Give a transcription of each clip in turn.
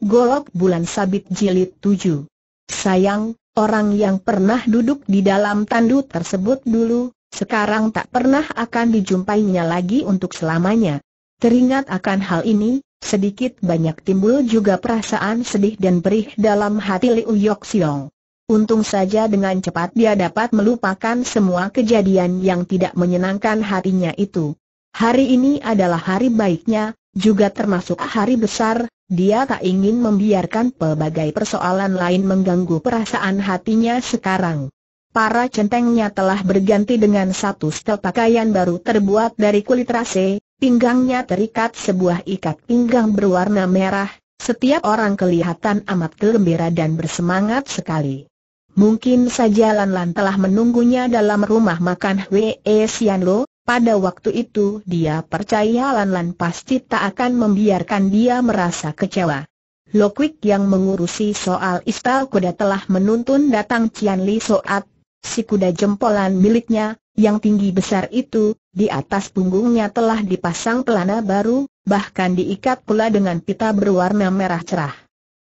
Golok Bulan Sabit Jilid 7. Sayang, orang yang pernah duduk di dalam tandu tersebut dulu, sekarang tak pernah akan dijumpainya lagi untuk selamanya. Teringat akan hal ini, sedikit banyak timbul juga perasaan sedih dan perih dalam hati Liu Yok Siong. Untung saja dengan cepat dia dapat melupakan semua kejadian yang tidak menyenangkan hatinya itu. Hari ini adalah hari baiknya, juga termasuk hari besar, dia tak ingin membiarkan pelbagai persoalan lain mengganggu perasaan hatinya sekarang. Para centengnya telah berganti dengan satu setel pakaian baru terbuat dari kulit rase, pinggangnya terikat sebuah ikat pinggang berwarna merah, setiap orang kelihatan amat gembira dan bersemangat sekali. Mungkin saja Lan Lan telah menunggunya dalam rumah makan Hwee Sian Lo, pada waktu itu dia percaya Lan Lan pasti tak akan membiarkan dia merasa kecewa. Lokwik yang mengurusi soal istal kuda telah menuntun datang Cian Li Soat, si kuda jempolan miliknya, yang tinggi besar itu, di atas punggungnya telah dipasang pelana baru, bahkan diikat pula dengan pita berwarna merah cerah.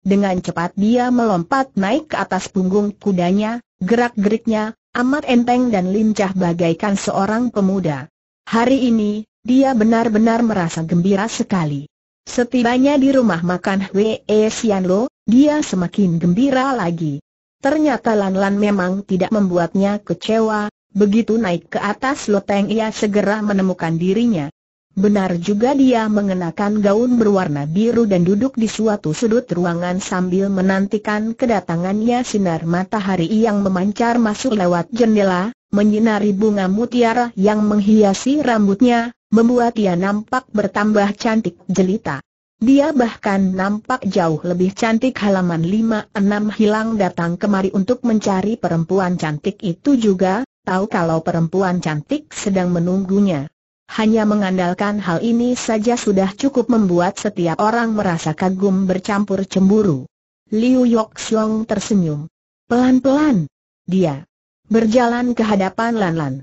Dengan cepat dia melompat naik ke atas punggung kudanya, gerak-geriknya, amat enteng dan lincah bagaikan seorang pemuda. Hari ini, dia benar-benar merasa gembira sekali. Setibanya di rumah makan Hwee Xianlo, dia semakin gembira lagi. Ternyata Lan Lan memang tidak membuatnya kecewa, begitu naik ke atas loteng ia segera menemukan dirinya. Benar juga dia mengenakan gaun berwarna biru dan duduk di suatu sudut ruangan sambil menantikan kedatangannya sinar matahari yang memancar masuk lewat jendela, menyinari bunga mutiara yang menghiasi rambutnya, membuat ia nampak bertambah cantik jelita. Dia bahkan nampak jauh lebih cantik halaman 5-6 hilang datang kemari untuk mencari perempuan cantik itu juga, tahu kalau perempuan cantik sedang menunggunya. Hanya mengandalkan hal ini saja sudah cukup membuat setiap orang merasa kagum bercampur cemburu. Liu Yok Xiong tersenyum. Pelan-pelan. Dia Berjalan ke hadapan Lan Lan.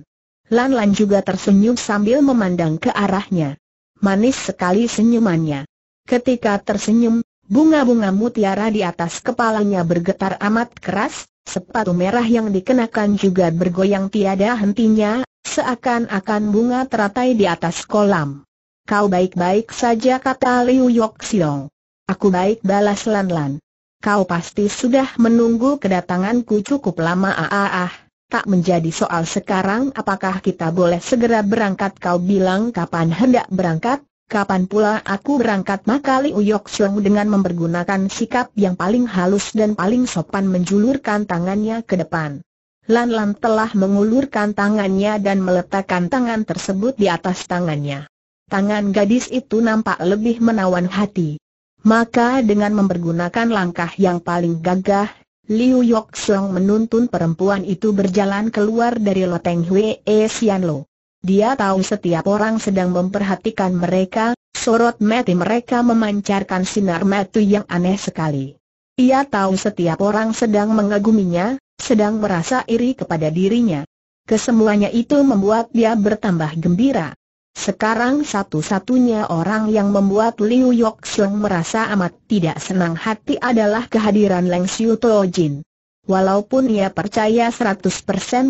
Lan Lan juga tersenyum sambil memandang ke arahnya. Manis sekali senyumannya. Ketika tersenyum, bunga-bunga mutiara di atas kepalanya bergetar amat keras, Sepatu merah yang dikenakan juga bergoyang tiada hentinya, seakan-akan bunga teratai di atas kolam. Kau baik-baik saja kata Liu Yok Siong. Aku baik balas Lan Lan. Kau pasti sudah menunggu kedatanganku cukup lama ah ah ah. Tak menjadi soal sekarang apakah kita boleh segera berangkat kau bilang kapan hendak berangkat, kapan pula aku berangkat maka Liu Yok dengan mempergunakan sikap yang paling halus dan paling sopan menjulurkan tangannya ke depan. Lan Lan telah mengulurkan tangannya dan meletakkan tangan tersebut di atas tangannya. Tangan gadis itu nampak lebih menawan hati. Maka dengan mempergunakan langkah yang paling gagah, Liu Yok Song menuntun perempuan itu berjalan keluar dari loteng Hwee Sian e Lo. Dia tahu setiap orang sedang memperhatikan mereka, sorot mati mereka memancarkan sinar mati yang aneh sekali. Ia tahu setiap orang sedang mengaguminya, sedang merasa iri kepada dirinya. Kesemuanya itu membuat dia bertambah gembira. Sekarang satu-satunya orang yang membuat Liu Yok merasa amat tidak senang hati adalah kehadiran Leng Xiu Tuo Jin. Walaupun ia percaya 100%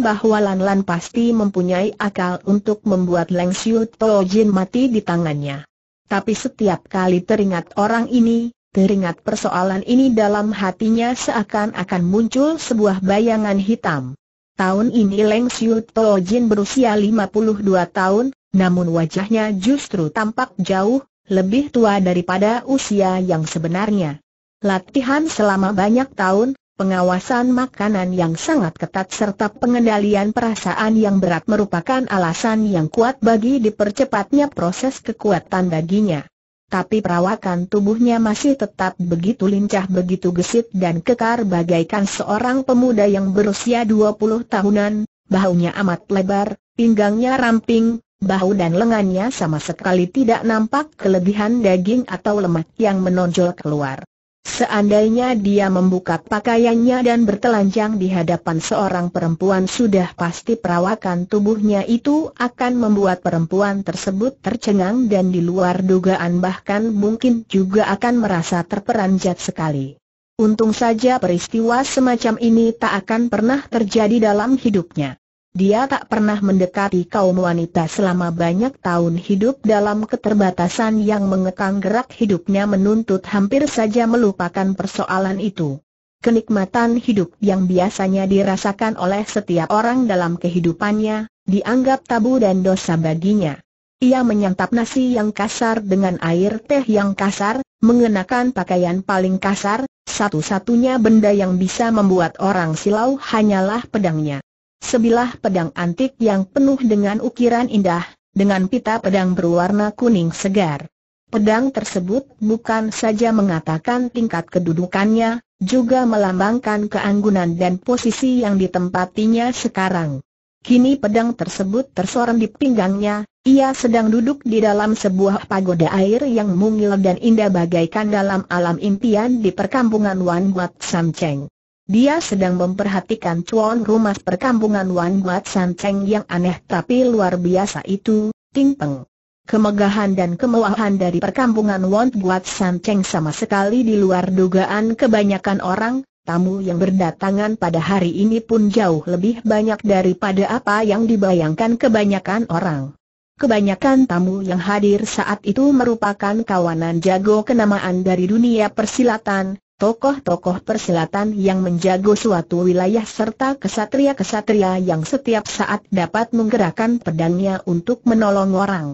bahwa Lan Lan pasti mempunyai akal untuk membuat Leng Xiu Tuo Jin mati di tangannya. Tapi setiap kali teringat orang ini, teringat persoalan ini dalam hatinya seakan-akan muncul sebuah bayangan hitam. Tahun ini Leng Xiu Tuo Jin berusia 52 tahun, namun wajahnya justru tampak jauh, lebih tua daripada usia yang sebenarnya. Latihan selama banyak tahun, pengawasan makanan yang sangat ketat serta pengendalian perasaan yang berat merupakan alasan yang kuat bagi dipercepatnya proses kekuatan daginya. Tapi perawakan tubuhnya masih tetap begitu lincah begitu gesit dan kekar bagaikan seorang pemuda yang berusia 20 tahunan, bahunya amat lebar, pinggangnya ramping, bahu dan lengannya sama sekali tidak nampak kelebihan daging atau lemak yang menonjol keluar. Seandainya dia membuka pakaiannya dan bertelanjang di hadapan seorang perempuan sudah pasti perawakan tubuhnya itu akan membuat perempuan tersebut tercengang dan di luar dugaan bahkan mungkin juga akan merasa terperanjat sekali. Untung saja peristiwa semacam ini tak akan pernah terjadi dalam hidupnya. Dia tak pernah mendekati kaum wanita selama banyak tahun hidup dalam keterbatasan yang mengekang gerak hidupnya menuntut hampir saja melupakan persoalan itu. Kenikmatan hidup yang biasanya dirasakan oleh setiap orang dalam kehidupannya, dianggap tabu dan dosa baginya. Ia menyantap nasi yang kasar dengan air teh yang kasar, mengenakan pakaian paling kasar, satu-satunya benda yang bisa membuat orang silau hanyalah pedangnya. Sebilah pedang antik yang penuh dengan ukiran indah, dengan pita pedang berwarna kuning segar. Pedang tersebut bukan saja mengatakan tingkat kedudukannya, juga melambangkan keanggunan dan posisi yang ditempatinya sekarang. Kini pedang tersebut tersorong di pinggangnya, ia sedang duduk di dalam sebuah pagoda air yang mungil dan indah bagaikan dalam alam impian di perkampungan Wan Wat Samcheng. Dia sedang memperhatikan cuan rumah perkampungan Wan Buat San Cheng yang aneh tapi luar biasa itu, Ting Peng. Kemegahan dan kemewahan dari perkampungan Wan Buat San Cheng sama sekali di luar dugaan kebanyakan orang, tamu yang berdatangan pada hari ini pun jauh lebih banyak daripada apa yang dibayangkan kebanyakan orang. Kebanyakan tamu yang hadir saat itu merupakan kawanan jago kenamaan dari dunia persilatan, tokoh-tokoh persilatan yang menjago suatu wilayah serta kesatria-kesatria yang setiap saat dapat menggerakkan pedangnya untuk menolong orang.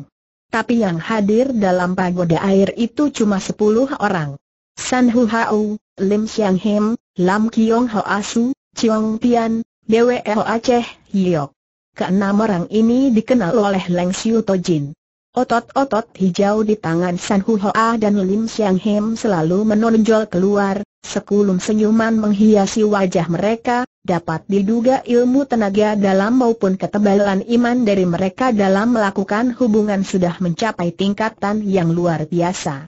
Tapi yang hadir dalam pagoda air itu cuma sepuluh orang. San Hu Hao, Lim Xiang Him, Lam Kiong Ho Asu, Chiong Tian, Dwe Ho Aceh, Yiok. Keenam orang ini dikenal oleh Leng Xiu Jin. Otot-otot hijau di tangan San Hu Hoa dan Lim Siang Hem selalu menonjol keluar, sekulum senyuman menghiasi wajah mereka, dapat diduga ilmu tenaga dalam maupun ketebalan iman dari mereka dalam melakukan hubungan sudah mencapai tingkatan yang luar biasa.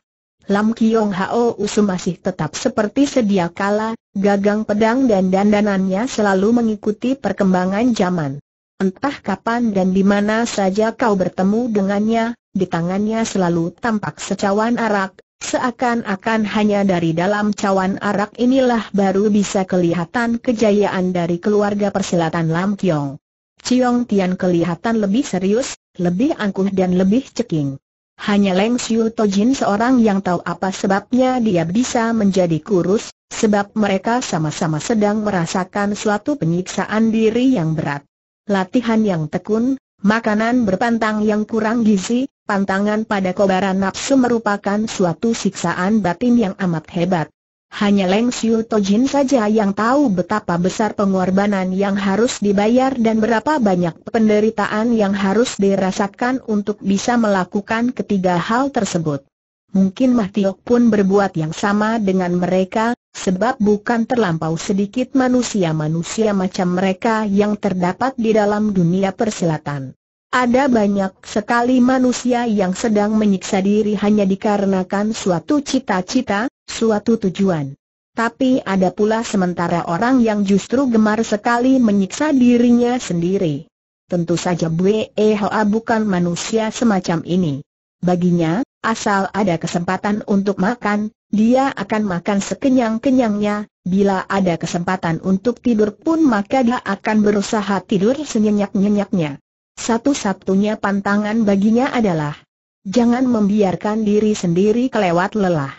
Lam Kiong Hao Usu masih tetap seperti sedia kala, gagang pedang dan dandanannya selalu mengikuti perkembangan zaman. Entah kapan dan di mana saja kau bertemu dengannya, di tangannya selalu tampak secawan arak, seakan-akan hanya dari dalam cawan arak inilah baru bisa kelihatan kejayaan dari keluarga persilatan Lam Kiong. Ciong Tian kelihatan lebih serius, lebih angkuh dan lebih ceking. Hanya Leng Xiu Tojin seorang yang tahu apa sebabnya dia bisa menjadi kurus, sebab mereka sama-sama sedang merasakan suatu penyiksaan diri yang berat latihan yang tekun, makanan berpantang yang kurang gizi, pantangan pada kobaran nafsu merupakan suatu siksaan batin yang amat hebat. Hanya Leng Tojin saja yang tahu betapa besar pengorbanan yang harus dibayar dan berapa banyak penderitaan yang harus dirasakan untuk bisa melakukan ketiga hal tersebut. Mungkin Mahtiok pun berbuat yang sama dengan mereka, sebab bukan terlampau sedikit manusia-manusia macam mereka yang terdapat di dalam dunia persilatan. Ada banyak sekali manusia yang sedang menyiksa diri hanya dikarenakan suatu cita-cita, suatu tujuan. Tapi ada pula sementara orang yang justru gemar sekali menyiksa dirinya sendiri. Tentu saja Bwe Hoa bukan manusia semacam ini. Baginya, Asal ada kesempatan untuk makan, dia akan makan sekenyang-kenyangnya, bila ada kesempatan untuk tidur pun maka dia akan berusaha tidur senyenyak-nyenyaknya. Satu-satunya pantangan baginya adalah Jangan membiarkan diri sendiri kelewat lelah.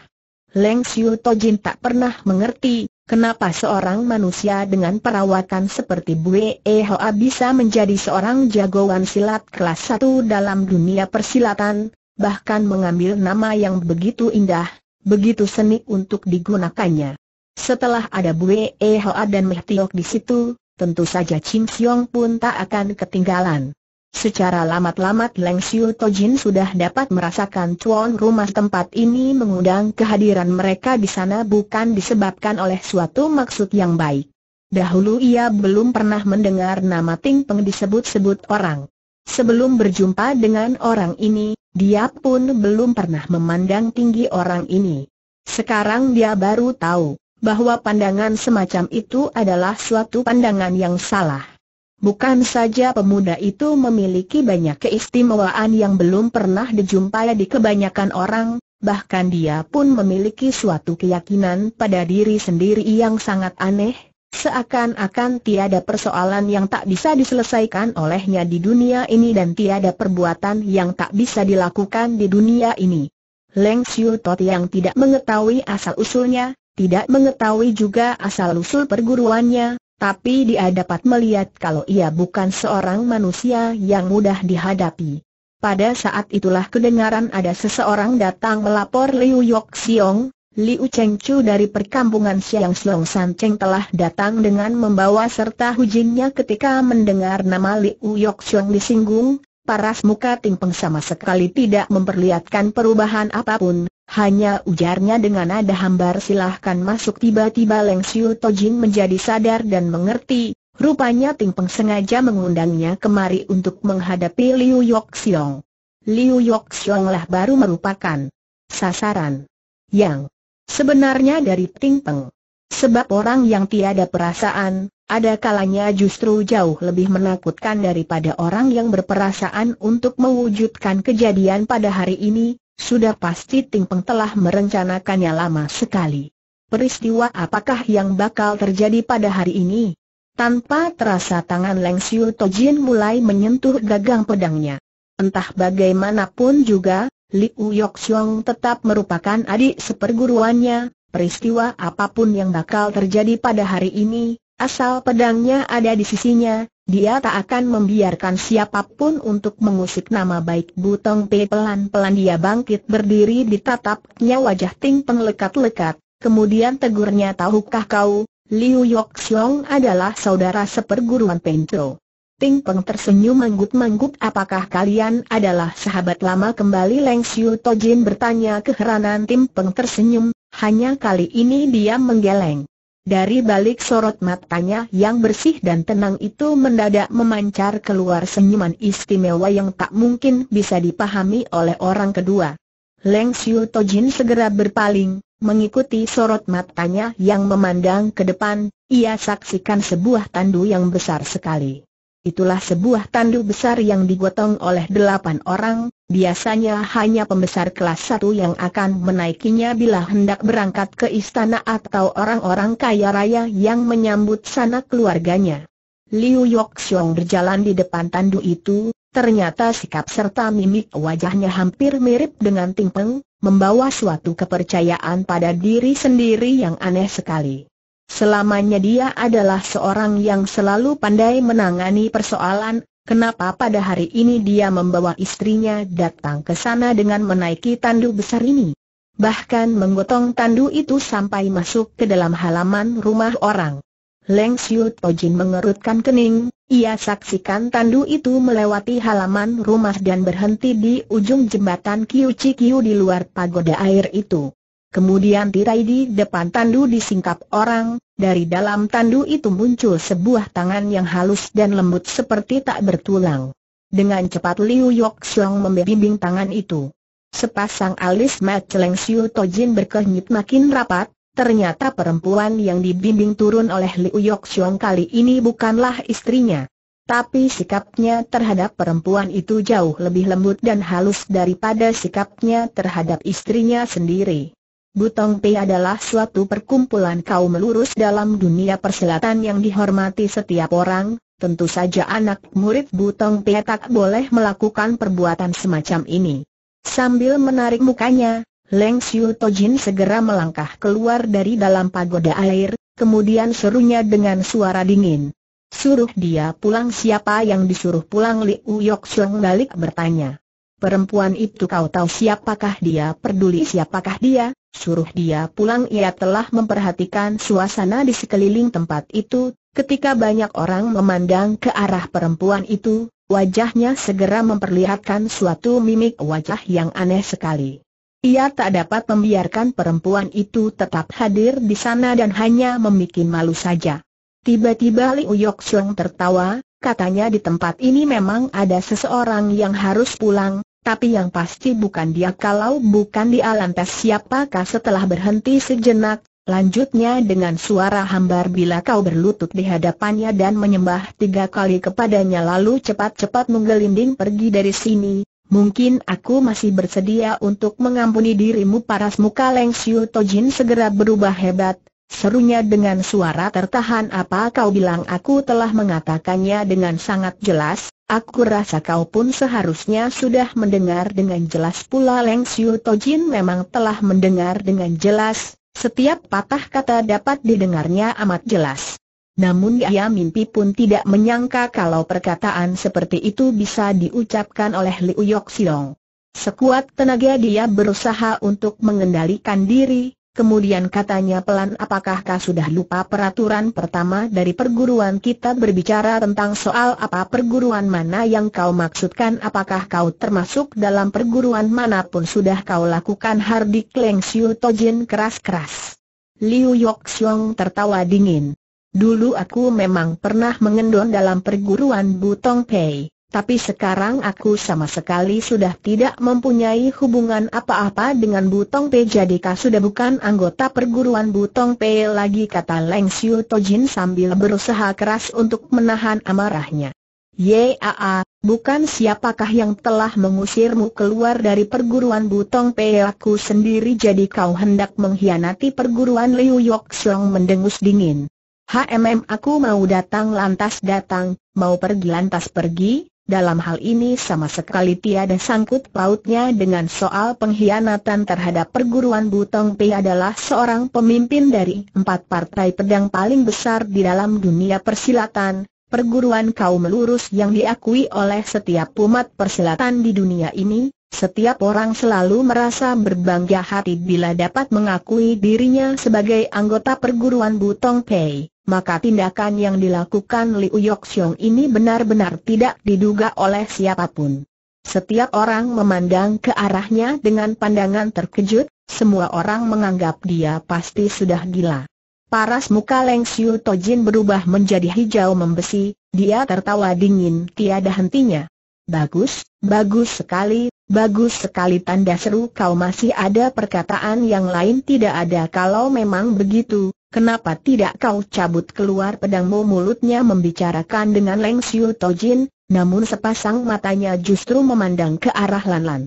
Leng Xiu Tojin tak pernah mengerti, kenapa seorang manusia dengan perawatan seperti Bu E Hoa bisa menjadi seorang jagoan silat kelas satu dalam dunia persilatan, bahkan mengambil nama yang begitu indah, begitu seni untuk digunakannya. Setelah ada Bue Hoa dan Meh di situ, tentu saja Chin Siong pun tak akan ketinggalan. Secara lamat-lamat Leng Xiu Tojin sudah dapat merasakan tuan rumah tempat ini mengundang kehadiran mereka di sana bukan disebabkan oleh suatu maksud yang baik. Dahulu ia belum pernah mendengar nama Ting Peng disebut-sebut orang. Sebelum berjumpa dengan orang ini, dia pun belum pernah memandang tinggi orang ini. Sekarang dia baru tahu bahwa pandangan semacam itu adalah suatu pandangan yang salah. Bukan saja pemuda itu memiliki banyak keistimewaan yang belum pernah dijumpai di kebanyakan orang, bahkan dia pun memiliki suatu keyakinan pada diri sendiri yang sangat aneh, Seakan-akan tiada persoalan yang tak bisa diselesaikan olehnya di dunia ini dan tiada perbuatan yang tak bisa dilakukan di dunia ini. Leng Xiu Tot yang tidak mengetahui asal-usulnya, tidak mengetahui juga asal-usul perguruannya, tapi dia dapat melihat kalau ia bukan seorang manusia yang mudah dihadapi. Pada saat itulah kedengaran ada seseorang datang melapor Liu Yok Liu Cheng Chu dari perkampungan Siang Slong San Cheng telah datang dengan membawa serta hujinnya ketika mendengar nama Liu Yok Xiong disinggung, paras muka Ting Peng sama sekali tidak memperlihatkan perubahan apapun, hanya ujarnya dengan nada hambar silahkan masuk tiba-tiba Leng Xiu Jin menjadi sadar dan mengerti, rupanya Ting Peng sengaja mengundangnya kemari untuk menghadapi Liu Yok Xiong. Liu Yok Xiong lah baru merupakan sasaran yang Sebenarnya dari Tingpeng. Sebab orang yang tiada perasaan, ada kalanya justru jauh lebih menakutkan daripada orang yang berperasaan untuk mewujudkan kejadian pada hari ini, sudah pasti Ting Peng telah merencanakannya lama sekali. Peristiwa apakah yang bakal terjadi pada hari ini? Tanpa terasa tangan Leng Siu Tojin mulai menyentuh gagang pedangnya. Entah bagaimanapun juga, Liu Yoxiong tetap merupakan adik seperguruannya, peristiwa apapun yang bakal terjadi pada hari ini, asal pedangnya ada di sisinya, dia tak akan membiarkan siapapun untuk mengusik nama baik Butong Pe pelan-pelan dia bangkit berdiri di tatapnya wajah Ting Peng lekat-lekat, kemudian tegurnya tahukah kau, Liu Yoxiong adalah saudara seperguruan Pencho. Ting Peng tersenyum manggut manggut apakah kalian adalah sahabat lama kembali Leng Siu Tojin bertanya keheranan Tim Peng tersenyum, hanya kali ini dia menggeleng. Dari balik sorot matanya yang bersih dan tenang itu mendadak memancar keluar senyuman istimewa yang tak mungkin bisa dipahami oleh orang kedua. Leng Siu Tojin segera berpaling, mengikuti sorot matanya yang memandang ke depan, ia saksikan sebuah tandu yang besar sekali. Itulah sebuah tandu besar yang digotong oleh delapan orang, biasanya hanya pembesar kelas satu yang akan menaikinya bila hendak berangkat ke istana atau orang-orang kaya raya yang menyambut sanak keluarganya. Liu Yok berjalan di depan tandu itu, ternyata sikap serta mimik wajahnya hampir mirip dengan Ting Peng, membawa suatu kepercayaan pada diri sendiri yang aneh sekali. Selamanya dia adalah seorang yang selalu pandai menangani persoalan, kenapa pada hari ini dia membawa istrinya datang ke sana dengan menaiki tandu besar ini? Bahkan menggotong tandu itu sampai masuk ke dalam halaman rumah orang. Leng Siu Tojin mengerutkan kening, ia saksikan tandu itu melewati halaman rumah dan berhenti di ujung jembatan Kiu Chi Kiu di luar pagoda air itu. Kemudian tirai di depan tandu disingkap orang, dari dalam tandu itu muncul sebuah tangan yang halus dan lembut seperti tak bertulang. Dengan cepat Liu Yok Xiong membimbing tangan itu. Sepasang alis mat Cheleng Siu Tojin berkenyit makin rapat, ternyata perempuan yang dibimbing turun oleh Liu Yok Xiong kali ini bukanlah istrinya. Tapi sikapnya terhadap perempuan itu jauh lebih lembut dan halus daripada sikapnya terhadap istrinya sendiri. Butong Pei adalah suatu perkumpulan kaum lurus dalam dunia perselatan yang dihormati setiap orang, tentu saja anak murid Butong Pei tak boleh melakukan perbuatan semacam ini. Sambil menarik mukanya, Leng Xiu Tojin segera melangkah keluar dari dalam pagoda air, kemudian serunya dengan suara dingin. Suruh dia pulang siapa yang disuruh pulang Li Uyok Song balik bertanya. Perempuan itu kau tahu siapakah dia peduli siapakah dia, suruh dia pulang ia telah memperhatikan suasana di sekeliling tempat itu, ketika banyak orang memandang ke arah perempuan itu, wajahnya segera memperlihatkan suatu mimik wajah yang aneh sekali. Ia tak dapat membiarkan perempuan itu tetap hadir di sana dan hanya membuat malu saja. Tiba-tiba Liu Yok Xiong tertawa, katanya di tempat ini memang ada seseorang yang harus pulang, tapi yang pasti bukan dia kalau bukan dia lantas siapakah setelah berhenti sejenak, lanjutnya dengan suara hambar bila kau berlutut di hadapannya dan menyembah tiga kali kepadanya lalu cepat-cepat menggelinding pergi dari sini, mungkin aku masih bersedia untuk mengampuni dirimu paras muka Leng Tojin segera berubah hebat, Serunya dengan suara tertahan apa kau bilang aku telah mengatakannya dengan sangat jelas, Aku rasa kau pun seharusnya sudah mendengar dengan jelas pula Leng Xiu Tojin memang telah mendengar dengan jelas, setiap patah kata dapat didengarnya amat jelas. Namun ia mimpi pun tidak menyangka kalau perkataan seperti itu bisa diucapkan oleh Liu Yok Siong. Sekuat tenaga dia berusaha untuk mengendalikan diri, Kemudian katanya pelan apakah kau sudah lupa peraturan pertama dari perguruan kita berbicara tentang soal apa perguruan mana yang kau maksudkan apakah kau termasuk dalam perguruan manapun sudah kau lakukan Hardik Leng Siu Tojin keras-keras. Liu Yok Xiong tertawa dingin. Dulu aku memang pernah mengendon dalam perguruan Butong Pei. Tapi sekarang aku sama sekali sudah tidak mempunyai hubungan apa-apa dengan Butong Pe jadi kau sudah bukan anggota perguruan Butong Pe lagi kata Leng Xiu Tojin sambil berusaha keras untuk menahan amarahnya. Yaa, bukan siapakah yang telah mengusirmu keluar dari perguruan Butong Pe aku sendiri jadi kau hendak mengkhianati perguruan Liu Yok mendengus dingin. HMM aku mau datang lantas datang, mau pergi lantas pergi, dalam hal ini sama sekali tiada sangkut pautnya dengan soal pengkhianatan terhadap perguruan Butong Pei adalah seorang pemimpin dari empat partai pedang paling besar di dalam dunia persilatan, perguruan kaum lurus yang diakui oleh setiap umat persilatan di dunia ini, setiap orang selalu merasa berbangga hati bila dapat mengakui dirinya sebagai anggota perguruan Butong Pei maka tindakan yang dilakukan Liu Yoxiong ini benar-benar tidak diduga oleh siapapun. Setiap orang memandang ke arahnya dengan pandangan terkejut, semua orang menganggap dia pasti sudah gila. Paras muka Leng Xiu Tojin berubah menjadi hijau membesi, dia tertawa dingin tiada hentinya. Bagus, bagus sekali, bagus sekali tanda seru kau masih ada perkataan yang lain tidak ada kalau memang begitu, Kenapa tidak kau cabut keluar pedangmu mulutnya membicarakan dengan Leng Xiu Tojin, namun sepasang matanya justru memandang ke arah Lan Lan.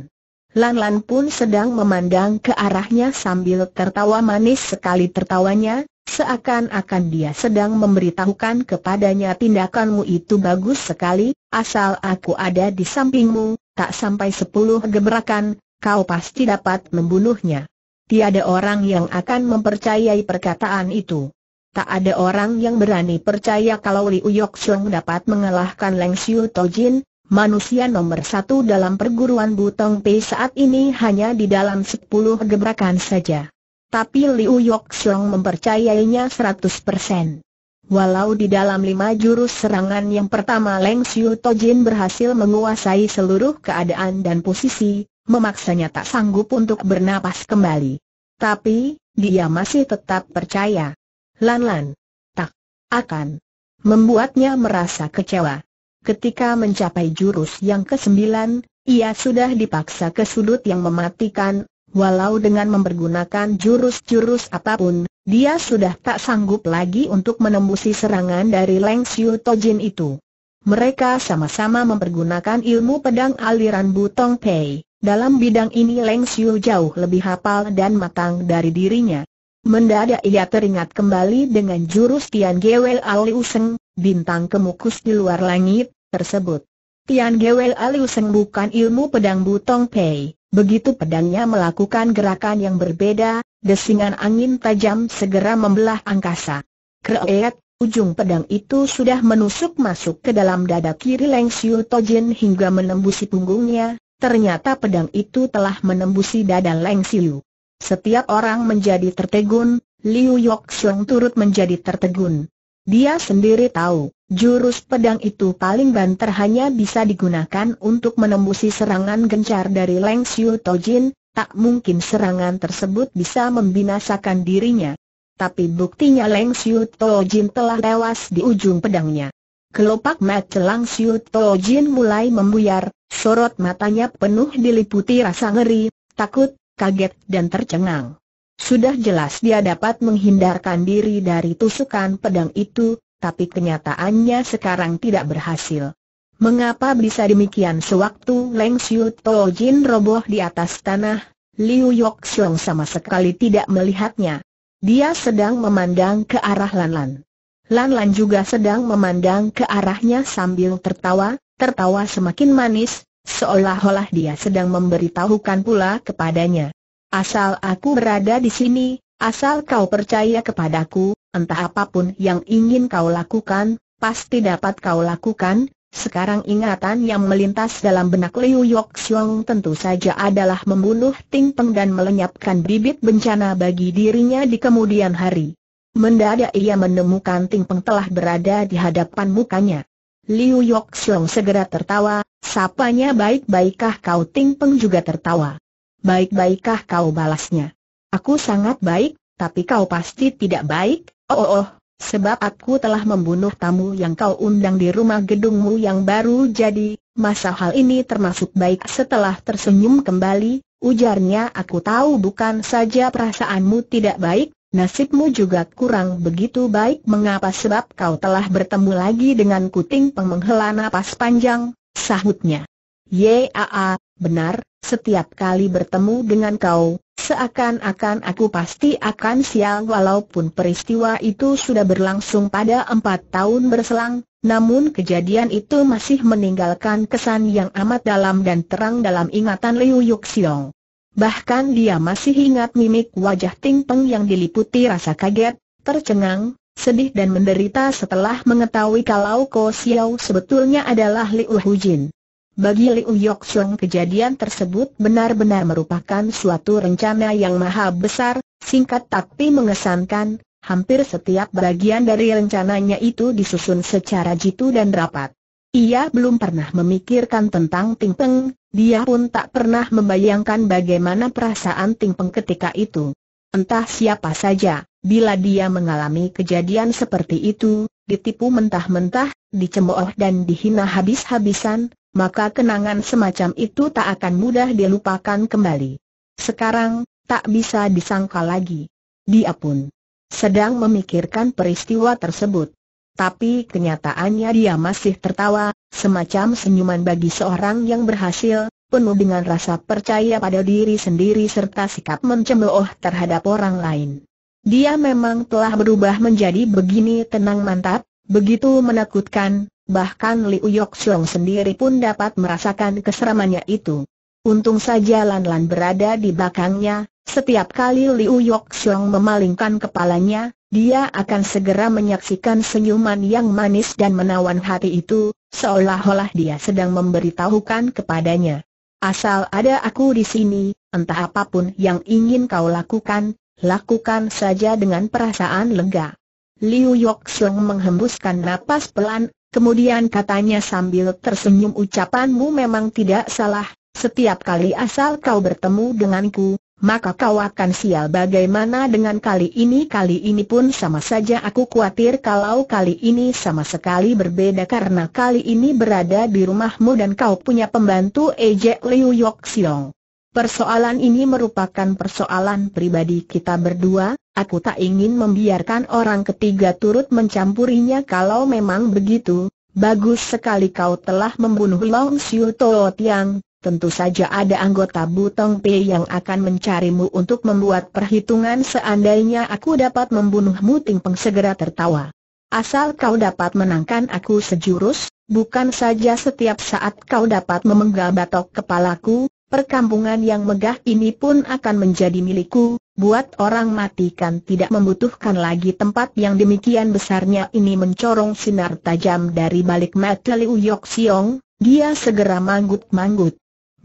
Lan Lan pun sedang memandang ke arahnya sambil tertawa manis sekali tertawanya, seakan-akan dia sedang memberitahukan kepadanya tindakanmu itu bagus sekali, asal aku ada di sampingmu, tak sampai sepuluh gebrakan, kau pasti dapat membunuhnya. Tiada orang yang akan mempercayai perkataan itu. Tak ada orang yang berani percaya kalau Liu Yok dapat mengalahkan Leng Xiu Tojin, manusia nomor satu dalam perguruan Butong Pei saat ini hanya di dalam sepuluh gebrakan saja. Tapi Liu Yok mempercayainya seratus persen. Walau di dalam lima jurus serangan yang pertama Leng Xiu Tojin berhasil menguasai seluruh keadaan dan posisi, memaksanya tak sanggup untuk bernapas kembali. Tapi, dia masih tetap percaya. Lan-lan. Tak. Akan. Membuatnya merasa kecewa. Ketika mencapai jurus yang kesembilan, ia sudah dipaksa ke sudut yang mematikan, walau dengan mempergunakan jurus-jurus apapun, dia sudah tak sanggup lagi untuk menembusi serangan dari Leng Xiu Tojin itu. Mereka sama-sama mempergunakan ilmu pedang aliran Butong Pei. Dalam bidang ini Leng Xiu jauh lebih hafal dan matang dari dirinya. Mendadak ia teringat kembali dengan jurus Tian Gewel Aliu bintang kemukus di luar langit, tersebut. Tian Gewel Aliu bukan ilmu pedang Butong Pei, begitu pedangnya melakukan gerakan yang berbeda, desingan angin tajam segera membelah angkasa. Kreet, Ujung pedang itu sudah menusuk masuk ke dalam dada kiri Leng Xiu Tojin hingga menembusi punggungnya, ternyata pedang itu telah menembusi dada Leng Siu. Setiap orang menjadi tertegun, Liu Yok Xiong turut menjadi tertegun. Dia sendiri tahu, jurus pedang itu paling banter hanya bisa digunakan untuk menembusi serangan gencar dari Leng Siu Tojin, tak mungkin serangan tersebut bisa membinasakan dirinya. Tapi buktinya Leng Siu Tojin telah tewas di ujung pedangnya. Kelopak mata Lang Siu Jin mulai membuyar, sorot matanya penuh diliputi rasa ngeri, takut, kaget dan tercengang. Sudah jelas dia dapat menghindarkan diri dari tusukan pedang itu, tapi kenyataannya sekarang tidak berhasil. Mengapa bisa demikian sewaktu Leng Siu Jin roboh di atas tanah, Liu Yok sama sekali tidak melihatnya. Dia sedang memandang ke arah Lan Lan. Lan Lan juga sedang memandang ke arahnya sambil tertawa, tertawa semakin manis, seolah-olah dia sedang memberitahukan pula kepadanya. Asal aku berada di sini, asal kau percaya kepadaku, entah apapun yang ingin kau lakukan, pasti dapat kau lakukan, sekarang ingatan yang melintas dalam benak Liu Yok Xiong tentu saja adalah membunuh Ting Peng dan melenyapkan bibit bencana bagi dirinya di kemudian hari. Mendadak ia menemukan Ting Peng telah berada di hadapan mukanya. Liu Yok Xiong segera tertawa, sapanya baik-baikkah kau Ting Peng juga tertawa. Baik-baikkah kau balasnya. Aku sangat baik, tapi kau pasti tidak baik, oh oh, oh sebab aku telah membunuh tamu yang kau undang di rumah gedungmu yang baru jadi, masa hal ini termasuk baik setelah tersenyum kembali, ujarnya aku tahu bukan saja perasaanmu tidak baik, Nasibmu juga kurang begitu baik mengapa sebab kau telah bertemu lagi dengan kuting penghela napas panjang, sahutnya. Yaa, benar, setiap kali bertemu dengan kau, seakan-akan aku pasti akan sial walaupun peristiwa itu sudah berlangsung pada empat tahun berselang, namun kejadian itu masih meninggalkan kesan yang amat dalam dan terang dalam ingatan Liu Yuxiong. Bahkan dia masih ingat mimik wajah Ting Peng yang diliputi rasa kaget, tercengang, sedih dan menderita setelah mengetahui kalau Ko Xiao sebetulnya adalah Liu Hu Jin. Bagi Liu Yok kejadian tersebut benar-benar merupakan suatu rencana yang maha besar, singkat tapi mengesankan, hampir setiap bagian dari rencananya itu disusun secara jitu dan rapat. Ia belum pernah memikirkan tentang Ting Peng, dia pun tak pernah membayangkan bagaimana perasaan Ting Peng ketika itu. Entah siapa saja, bila dia mengalami kejadian seperti itu, ditipu mentah-mentah, dicemooh dan dihina habis-habisan, maka kenangan semacam itu tak akan mudah dilupakan kembali. Sekarang, tak bisa disangka lagi. Dia pun sedang memikirkan peristiwa tersebut tapi kenyataannya dia masih tertawa, semacam senyuman bagi seorang yang berhasil, penuh dengan rasa percaya pada diri sendiri serta sikap mencemooh terhadap orang lain. Dia memang telah berubah menjadi begini tenang mantap, begitu menakutkan, bahkan Liu Yoxiong sendiri pun dapat merasakan keseramannya itu. Untung saja Lan Lan berada di belakangnya, setiap kali Liu Yoxiong memalingkan kepalanya, dia akan segera menyaksikan senyuman yang manis dan menawan hati itu, seolah-olah dia sedang memberitahukan kepadanya. Asal ada aku di sini, entah apapun yang ingin kau lakukan, lakukan saja dengan perasaan lega. Liu Yok Sung menghembuskan napas pelan, kemudian katanya sambil tersenyum ucapanmu memang tidak salah, setiap kali asal kau bertemu denganku, maka kau akan sial bagaimana dengan kali ini kali ini pun sama saja aku khawatir kalau kali ini sama sekali berbeda karena kali ini berada di rumahmu dan kau punya pembantu Ejek Liu Yok Siong. Persoalan ini merupakan persoalan pribadi kita berdua, aku tak ingin membiarkan orang ketiga turut mencampurinya kalau memang begitu. Bagus sekali kau telah membunuh Long Xiu Tuo Tiang, tentu saja ada anggota Butong P yang akan mencarimu untuk membuat perhitungan seandainya aku dapat membunuhmu Ting Peng segera tertawa. Asal kau dapat menangkan aku sejurus, bukan saja setiap saat kau dapat memenggal batok kepalaku, perkampungan yang megah ini pun akan menjadi milikku, buat orang matikan tidak membutuhkan lagi tempat yang demikian besarnya ini mencorong sinar tajam dari balik mata Liu Yok Siong, dia segera manggut-manggut.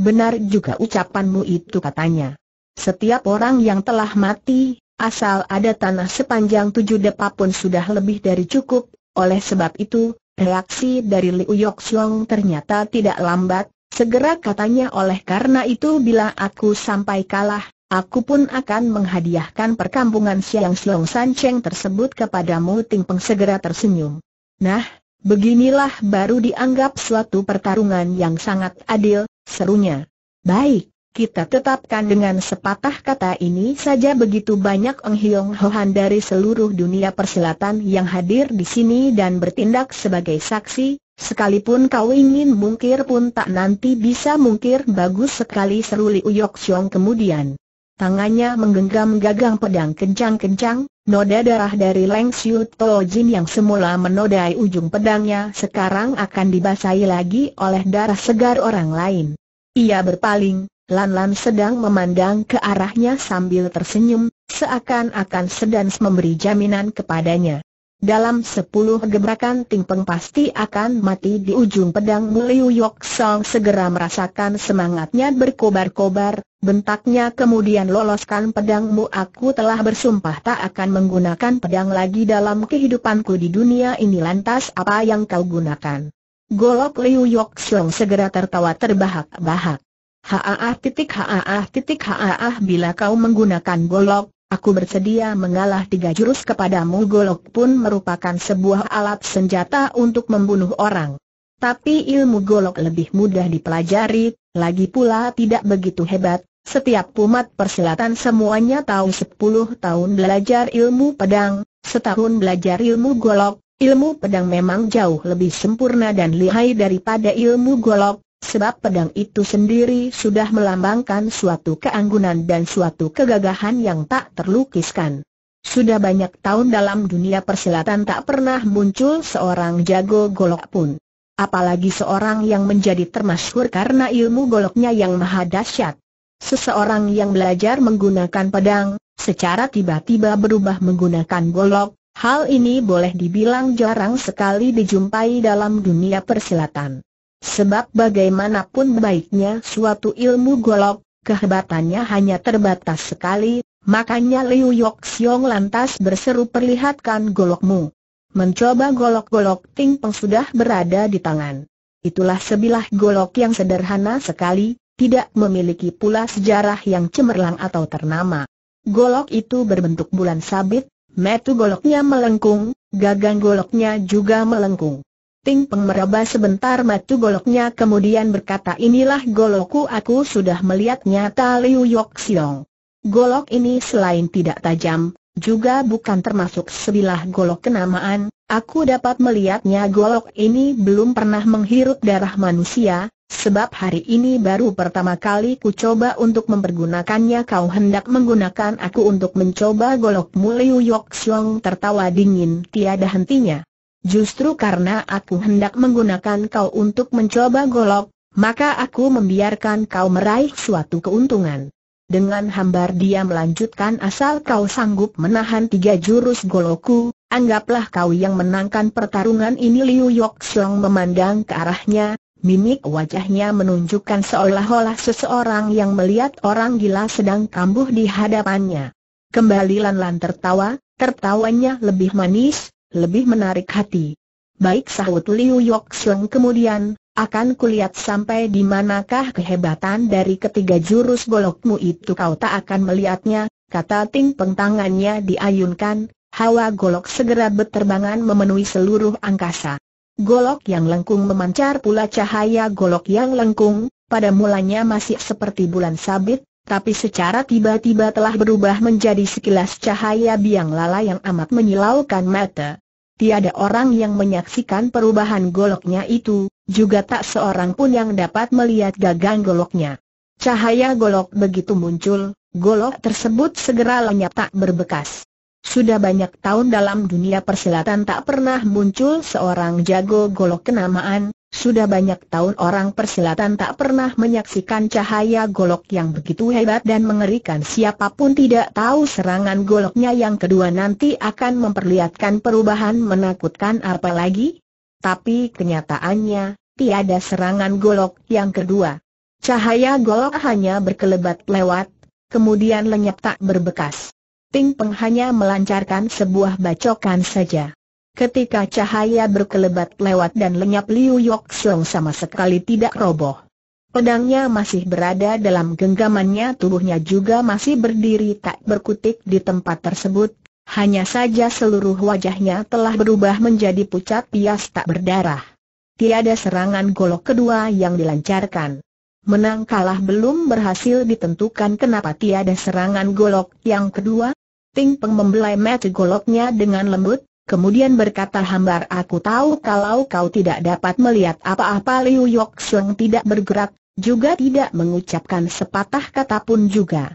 Benar juga ucapanmu itu katanya. Setiap orang yang telah mati, asal ada tanah sepanjang tujuh depa pun sudah lebih dari cukup, oleh sebab itu, reaksi dari Liu Yok ternyata tidak lambat, segera katanya oleh karena itu bila aku sampai kalah, Aku pun akan menghadiahkan perkampungan Siang Siong Cheng tersebut kepadamu Ting Peng segera tersenyum. Nah, beginilah baru dianggap suatu pertarungan yang sangat adil, Serunya. Baik, kita tetapkan dengan sepatah kata ini saja begitu banyak Eng Hiong Hohan dari seluruh dunia perselatan yang hadir di sini dan bertindak sebagai saksi, sekalipun kau ingin mungkir pun tak nanti bisa mungkir bagus sekali seruli Liu Yok kemudian. Tangannya menggenggam gagang pedang kencang-kencang, Noda darah dari Leng Xiu To Jin yang semula menodai ujung pedangnya sekarang akan dibasahi lagi oleh darah segar orang lain. Ia berpaling, Lan-Lan sedang memandang ke arahnya sambil tersenyum, seakan-akan sedang memberi jaminan kepadanya. Dalam sepuluh gebrakan peng pasti akan mati di ujung pedang Liu Yok Song segera merasakan semangatnya berkobar-kobar, bentaknya kemudian loloskan pedangmu aku telah bersumpah tak akan menggunakan pedang lagi dalam kehidupanku di dunia ini lantas apa yang kau gunakan? Golok Liu Yok Song segera tertawa terbahak-bahak. Haaah titik haaah titik haaah bila kau menggunakan golok, Aku bersedia mengalah tiga jurus kepadamu golok pun merupakan sebuah alat senjata untuk membunuh orang. Tapi ilmu golok lebih mudah dipelajari, lagi pula tidak begitu hebat, setiap pumat persilatan semuanya tahu sepuluh tahun belajar ilmu pedang, setahun belajar ilmu golok, ilmu pedang memang jauh lebih sempurna dan lihai daripada ilmu golok, Sebab pedang itu sendiri sudah melambangkan suatu keanggunan dan suatu kegagahan yang tak terlukiskan. Sudah banyak tahun dalam dunia persilatan tak pernah muncul seorang jago golok pun. Apalagi seorang yang menjadi termasyhur karena ilmu goloknya yang maha dahsyat. Seseorang yang belajar menggunakan pedang, secara tiba-tiba berubah menggunakan golok, hal ini boleh dibilang jarang sekali dijumpai dalam dunia persilatan. Sebab bagaimanapun baiknya suatu ilmu golok, kehebatannya hanya terbatas sekali, makanya Liu Yok Siong lantas berseru perlihatkan golokmu. Mencoba golok-golok Ting Peng sudah berada di tangan. Itulah sebilah golok yang sederhana sekali, tidak memiliki pula sejarah yang cemerlang atau ternama. Golok itu berbentuk bulan sabit, metu goloknya melengkung, gagang goloknya juga melengkung. Ting Peng meraba sebentar matu goloknya kemudian berkata inilah golokku aku sudah melihatnya Taliu Liu Yok Siong. Golok ini selain tidak tajam, juga bukan termasuk sebilah golok kenamaan, aku dapat melihatnya golok ini belum pernah menghirup darah manusia, sebab hari ini baru pertama kali ku coba untuk mempergunakannya kau hendak menggunakan aku untuk mencoba golokmu Liu Yok Siong tertawa dingin tiada hentinya. Justru karena aku hendak menggunakan kau untuk mencoba golok, maka aku membiarkan kau meraih suatu keuntungan. Dengan hambar dia melanjutkan asal kau sanggup menahan tiga jurus goloku, anggaplah kau yang menangkan pertarungan ini Liu Yok Song memandang ke arahnya, mimik wajahnya menunjukkan seolah-olah seseorang yang melihat orang gila sedang kambuh di hadapannya. Kembali Lan Lan tertawa, tertawanya lebih manis, lebih menarik hati. Baik sahut Liu Yok Seng kemudian, akan kulihat sampai di manakah kehebatan dari ketiga jurus golokmu itu kau tak akan melihatnya, kata Ting Peng tangannya diayunkan, hawa golok segera berterbangan memenuhi seluruh angkasa. Golok yang lengkung memancar pula cahaya golok yang lengkung, pada mulanya masih seperti bulan sabit, tapi secara tiba-tiba telah berubah menjadi sekilas cahaya biang lala yang amat menyilaukan mata. Tiada orang yang menyaksikan perubahan goloknya itu, juga tak seorang pun yang dapat melihat gagang goloknya. Cahaya golok begitu muncul, golok tersebut segera lenyap tak berbekas. Sudah banyak tahun dalam dunia persilatan tak pernah muncul seorang jago golok kenamaan, sudah banyak tahun orang persilatan tak pernah menyaksikan cahaya golok yang begitu hebat dan mengerikan siapapun tidak tahu serangan goloknya yang kedua nanti akan memperlihatkan perubahan menakutkan apa lagi. Tapi kenyataannya, tiada serangan golok yang kedua. Cahaya golok hanya berkelebat lewat, kemudian lenyap tak berbekas. Ting Peng hanya melancarkan sebuah bacokan saja. Ketika cahaya berkelebat lewat dan lenyap Liu Yok Xiong sama sekali tidak roboh. Pedangnya masih berada dalam genggamannya tubuhnya juga masih berdiri tak berkutik di tempat tersebut, hanya saja seluruh wajahnya telah berubah menjadi pucat pias tak berdarah. Tiada serangan golok kedua yang dilancarkan. Menang kalah belum berhasil ditentukan kenapa tiada serangan golok yang kedua. Ting Peng membelai mata goloknya dengan lembut, kemudian berkata hambar aku tahu kalau kau tidak dapat melihat apa-apa Liu Yok Sung tidak bergerak, juga tidak mengucapkan sepatah kata pun juga.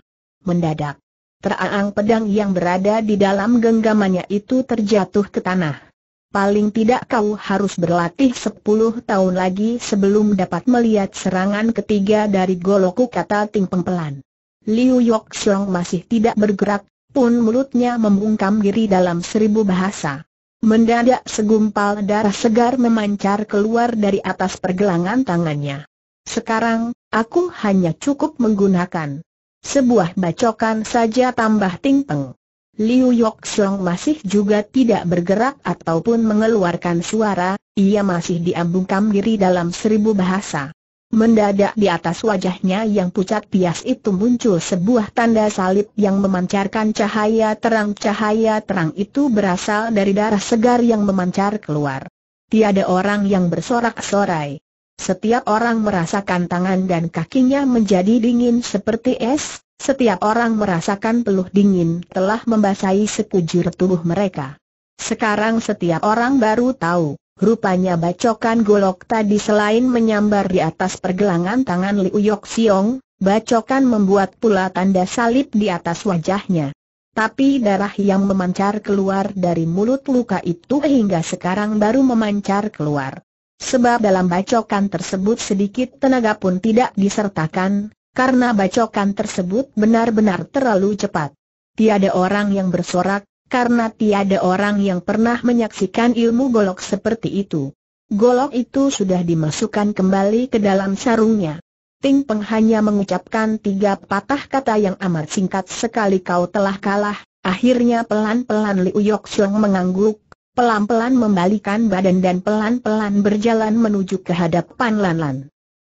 Mendadak, teraang pedang yang berada di dalam genggamannya itu terjatuh ke tanah. Paling tidak kau harus berlatih sepuluh tahun lagi sebelum dapat melihat serangan ketiga dari Goloku kata Ting Peng pelan. Liu Yok Xiong masih tidak bergerak, pun mulutnya membungkam diri dalam seribu bahasa. Mendadak segumpal darah segar memancar keluar dari atas pergelangan tangannya. Sekarang, aku hanya cukup menggunakan sebuah bacokan saja tambah tingpeng. Liu Yok Song masih juga tidak bergerak ataupun mengeluarkan suara, ia masih diambungkam diri dalam seribu bahasa. Mendadak di atas wajahnya yang pucat pias itu muncul sebuah tanda salib yang memancarkan cahaya terang. Cahaya terang itu berasal dari darah segar yang memancar keluar. Tiada orang yang bersorak-sorai. Setiap orang merasakan tangan dan kakinya menjadi dingin seperti es, setiap orang merasakan peluh dingin telah membasahi sekujur tubuh mereka. Sekarang setiap orang baru tahu Rupanya bacokan golok tadi selain menyambar di atas pergelangan tangan Liu Yok Siong, bacokan membuat pula tanda salib di atas wajahnya. Tapi darah yang memancar keluar dari mulut luka itu hingga sekarang baru memancar keluar. Sebab dalam bacokan tersebut sedikit tenaga pun tidak disertakan, karena bacokan tersebut benar-benar terlalu cepat. Tiada orang yang bersorak, karena tiada orang yang pernah menyaksikan ilmu golok seperti itu. Golok itu sudah dimasukkan kembali ke dalam sarungnya. Ting Peng hanya mengucapkan tiga patah kata yang amat singkat sekali kau telah kalah, akhirnya pelan-pelan Liu Yok mengangguk, pelan-pelan membalikan badan dan pelan-pelan berjalan menuju ke hadapan Lan Lan.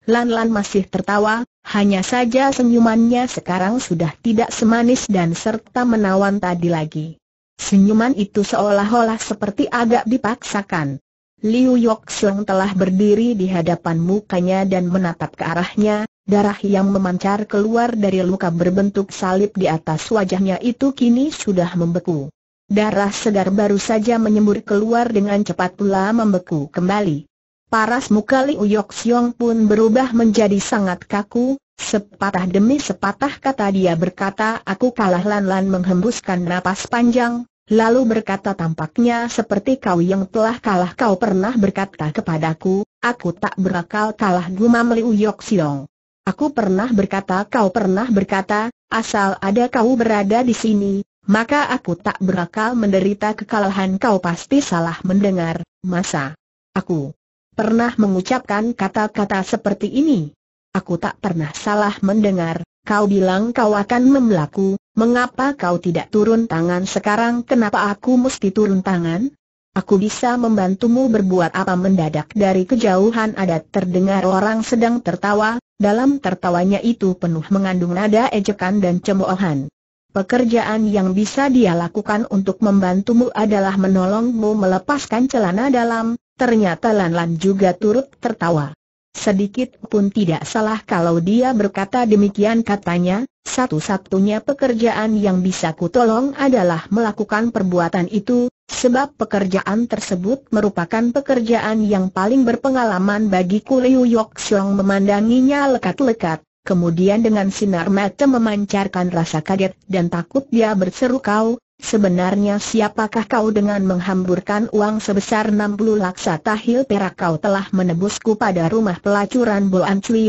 Lan Lan masih tertawa, hanya saja senyumannya sekarang sudah tidak semanis dan serta menawan tadi lagi. Senyuman itu seolah-olah seperti agak dipaksakan. Liu Yok telah berdiri di hadapan mukanya dan menatap ke arahnya, darah yang memancar keluar dari luka berbentuk salib di atas wajahnya itu kini sudah membeku. Darah segar baru saja menyembur keluar dengan cepat pula membeku kembali. Paras muka Liu Yok pun berubah menjadi sangat kaku, Sepatah demi sepatah kata dia berkata aku kalah lan-lan menghembuskan napas panjang, lalu berkata tampaknya seperti kau yang telah kalah kau pernah berkata kepadaku, aku tak berakal kalah gumam Liu Yok Siong. Aku pernah berkata kau pernah berkata, asal ada kau berada di sini, maka aku tak berakal menderita kekalahan kau pasti salah mendengar, masa. Aku pernah mengucapkan kata-kata seperti ini. Aku tak pernah salah mendengar, kau bilang kau akan memelaku, mengapa kau tidak turun tangan sekarang kenapa aku mesti turun tangan? Aku bisa membantumu berbuat apa mendadak dari kejauhan ada terdengar orang sedang tertawa, dalam tertawanya itu penuh mengandung nada ejekan dan cemoohan. Pekerjaan yang bisa dia lakukan untuk membantumu adalah menolongmu melepaskan celana dalam, ternyata Lan Lan juga turut tertawa. Sedikit pun tidak salah kalau dia berkata demikian katanya, satu-satunya pekerjaan yang bisa kutolong adalah melakukan perbuatan itu, sebab pekerjaan tersebut merupakan pekerjaan yang paling berpengalaman bagi Liu Yok Xiong memandanginya lekat-lekat, kemudian dengan sinar mata memancarkan rasa kaget dan takut dia berseru kau, Sebenarnya siapakah kau dengan menghamburkan uang sebesar 60 laksa tahil perak kau telah menebusku pada rumah pelacuran Boan Cui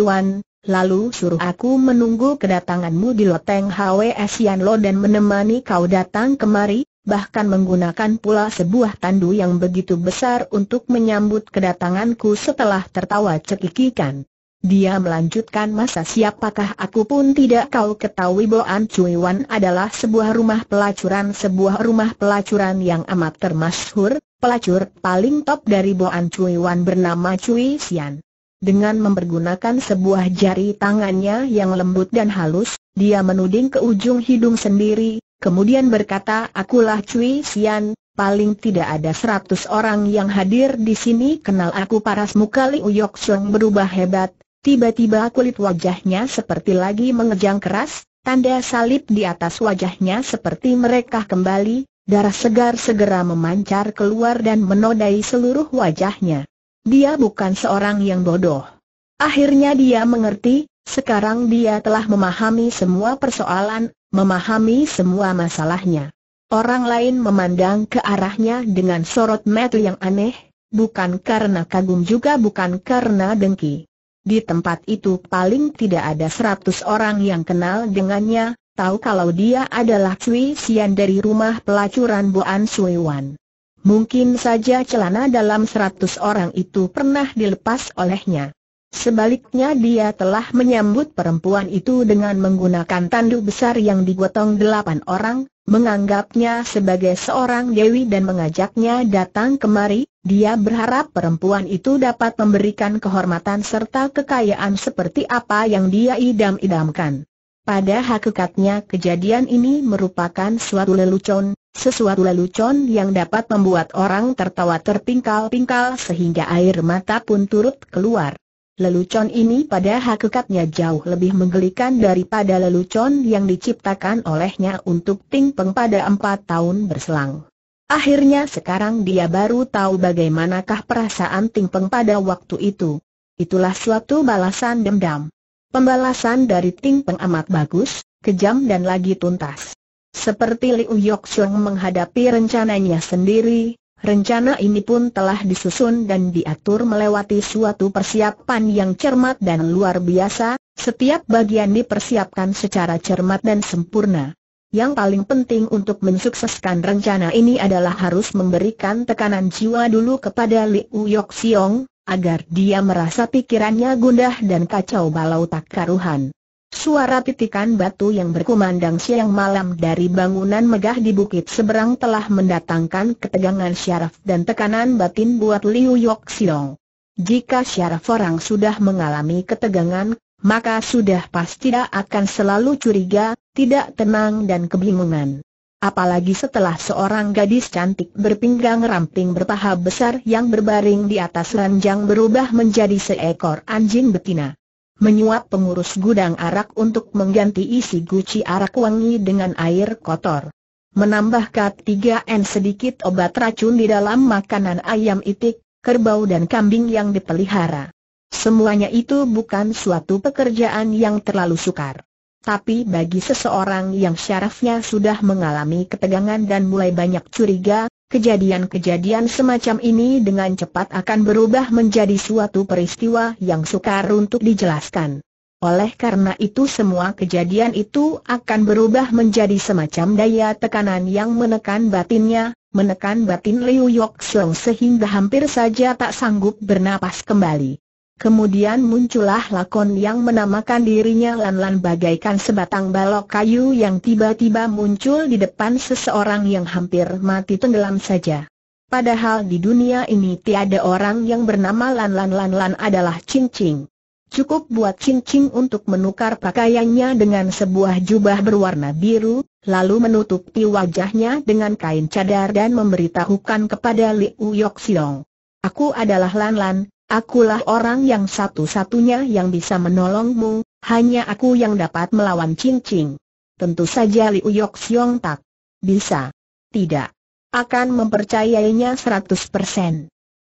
lalu suruh aku menunggu kedatanganmu di loteng HWS Sian Lo dan menemani kau datang kemari, bahkan menggunakan pula sebuah tandu yang begitu besar untuk menyambut kedatanganku setelah tertawa cekikikan. Dia melanjutkan masa siapakah aku pun tidak kau ketahui Boan Cui Wan adalah sebuah rumah pelacuran Sebuah rumah pelacuran yang amat termasyhur, pelacur paling top dari Boan Cui Wan bernama Cui Xian Dengan mempergunakan sebuah jari tangannya yang lembut dan halus, dia menuding ke ujung hidung sendiri, kemudian berkata akulah Cui Xian, Paling tidak ada seratus orang yang hadir di sini kenal aku Paras Mukali Uyok Song berubah hebat, Tiba-tiba kulit wajahnya seperti lagi mengejang keras, tanda salib di atas wajahnya seperti mereka kembali, darah segar segera memancar keluar dan menodai seluruh wajahnya. Dia bukan seorang yang bodoh. Akhirnya dia mengerti, sekarang dia telah memahami semua persoalan, memahami semua masalahnya. Orang lain memandang ke arahnya dengan sorot mata yang aneh, bukan karena kagum juga bukan karena dengki. Di tempat itu paling tidak ada seratus orang yang kenal dengannya, tahu kalau dia adalah Cui Xian dari rumah pelacuran Boan Sui Wan. Mungkin saja celana dalam seratus orang itu pernah dilepas olehnya. Sebaliknya dia telah menyambut perempuan itu dengan menggunakan tandu besar yang digotong delapan orang, menganggapnya sebagai seorang dewi dan mengajaknya datang kemari, dia berharap perempuan itu dapat memberikan kehormatan serta kekayaan seperti apa yang dia idam-idamkan. Pada hakikatnya kejadian ini merupakan suatu lelucon, sesuatu lelucon yang dapat membuat orang tertawa terpingkal-pingkal sehingga air mata pun turut keluar lelucon ini pada hakikatnya jauh lebih menggelikan daripada lelucon yang diciptakan olehnya untuk Ting Peng pada empat tahun berselang. Akhirnya sekarang dia baru tahu bagaimanakah perasaan Ting Peng pada waktu itu. Itulah suatu balasan dendam. Pembalasan dari Ting Peng amat bagus, kejam dan lagi tuntas. Seperti Liu Yok menghadapi rencananya sendiri, Rencana ini pun telah disusun dan diatur melewati suatu persiapan yang cermat dan luar biasa, setiap bagian dipersiapkan secara cermat dan sempurna. Yang paling penting untuk mensukseskan rencana ini adalah harus memberikan tekanan jiwa dulu kepada Liu Yok Siong, agar dia merasa pikirannya gundah dan kacau balau tak karuhan. Suara titikan batu yang berkumandang siang malam dari bangunan megah di bukit seberang telah mendatangkan ketegangan syaraf dan tekanan batin buat Liu Yok Siong. Jika syaraf orang sudah mengalami ketegangan, maka sudah pasti tidak akan selalu curiga, tidak tenang dan kebingungan. Apalagi setelah seorang gadis cantik berpinggang ramping bertahap besar yang berbaring di atas ranjang berubah menjadi seekor anjing betina menyuap pengurus gudang arak untuk mengganti isi guci arak wangi dengan air kotor. Menambah K3N sedikit obat racun di dalam makanan ayam itik, kerbau dan kambing yang dipelihara. Semuanya itu bukan suatu pekerjaan yang terlalu sukar. Tapi bagi seseorang yang syarafnya sudah mengalami ketegangan dan mulai banyak curiga, Kejadian-kejadian semacam ini dengan cepat akan berubah menjadi suatu peristiwa yang sukar untuk dijelaskan. Oleh karena itu semua kejadian itu akan berubah menjadi semacam daya tekanan yang menekan batinnya, menekan batin Liu Yok sehingga hampir saja tak sanggup bernapas kembali. Kemudian muncullah lakon yang menamakan dirinya Lan-Lan bagaikan sebatang balok kayu yang tiba-tiba muncul di depan seseorang yang hampir mati tenggelam saja. Padahal di dunia ini tiada orang yang bernama Lan-Lan Lan-Lan adalah cincing. Cukup buat cincing untuk menukar pakaiannya dengan sebuah jubah berwarna biru, lalu menutupi wajahnya dengan kain cadar dan memberitahukan kepada Liu Yoxiong. Aku adalah Lan-Lan, Akulah orang yang satu-satunya yang bisa menolongmu, hanya aku yang dapat melawan Ching Ching. Tentu saja Liu Yok Siong tak bisa. Tidak. Akan mempercayainya 100%.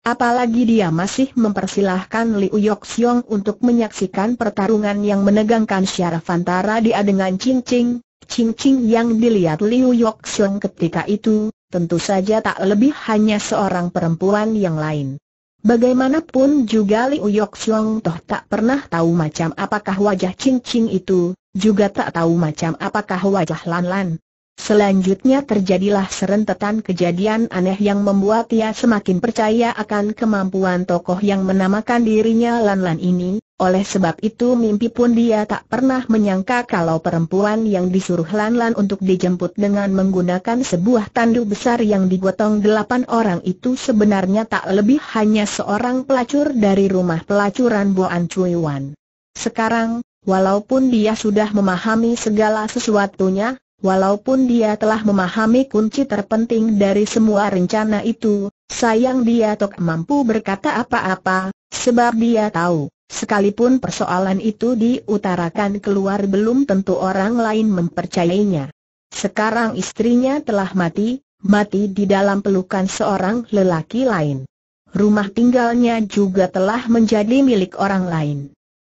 Apalagi dia masih mempersilahkan Liu Yok Siong untuk menyaksikan pertarungan yang menegangkan syaraf antara dia dengan Ching Ching. Ching Ching yang dilihat Liu Yok Siong ketika itu, tentu saja tak lebih hanya seorang perempuan yang lain. Bagaimanapun juga Liu Yok Toh tak pernah tahu macam apakah wajah Ching Ching itu, juga tak tahu macam apakah wajah Lan Lan. Selanjutnya terjadilah serentetan kejadian aneh yang membuat ia semakin percaya akan kemampuan tokoh yang menamakan dirinya Lan Lan ini, oleh sebab itu mimpi pun dia tak pernah menyangka kalau perempuan yang disuruh Lan-Lan untuk dijemput dengan menggunakan sebuah tandu besar yang digotong delapan orang itu sebenarnya tak lebih hanya seorang pelacur dari rumah pelacuran Boan Cui Wan. Sekarang, walaupun dia sudah memahami segala sesuatunya, walaupun dia telah memahami kunci terpenting dari semua rencana itu, sayang dia tak mampu berkata apa-apa, sebab dia tahu Sekalipun persoalan itu diutarakan keluar belum tentu orang lain mempercayainya. Sekarang istrinya telah mati, mati di dalam pelukan seorang lelaki lain. Rumah tinggalnya juga telah menjadi milik orang lain.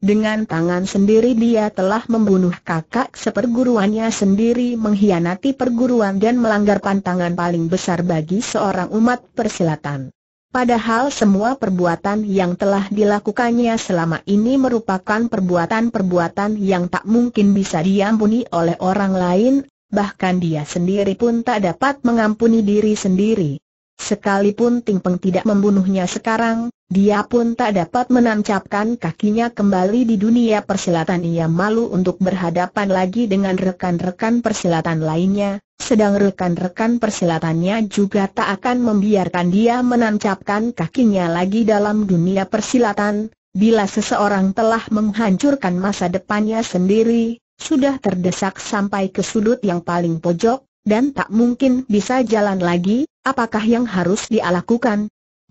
Dengan tangan sendiri dia telah membunuh kakak seperguruannya sendiri mengkhianati perguruan dan melanggar pantangan paling besar bagi seorang umat persilatan. Padahal semua perbuatan yang telah dilakukannya selama ini merupakan perbuatan-perbuatan yang tak mungkin bisa diampuni oleh orang lain, bahkan dia sendiri pun tak dapat mengampuni diri sendiri. Sekalipun Peng tidak membunuhnya sekarang, dia pun tak dapat menancapkan kakinya kembali di dunia persilatan ia malu untuk berhadapan lagi dengan rekan-rekan persilatan lainnya, sedang rekan-rekan persilatannya juga tak akan membiarkan dia menancapkan kakinya lagi dalam dunia persilatan, bila seseorang telah menghancurkan masa depannya sendiri, sudah terdesak sampai ke sudut yang paling pojok, dan tak mungkin bisa jalan lagi, apakah yang harus dia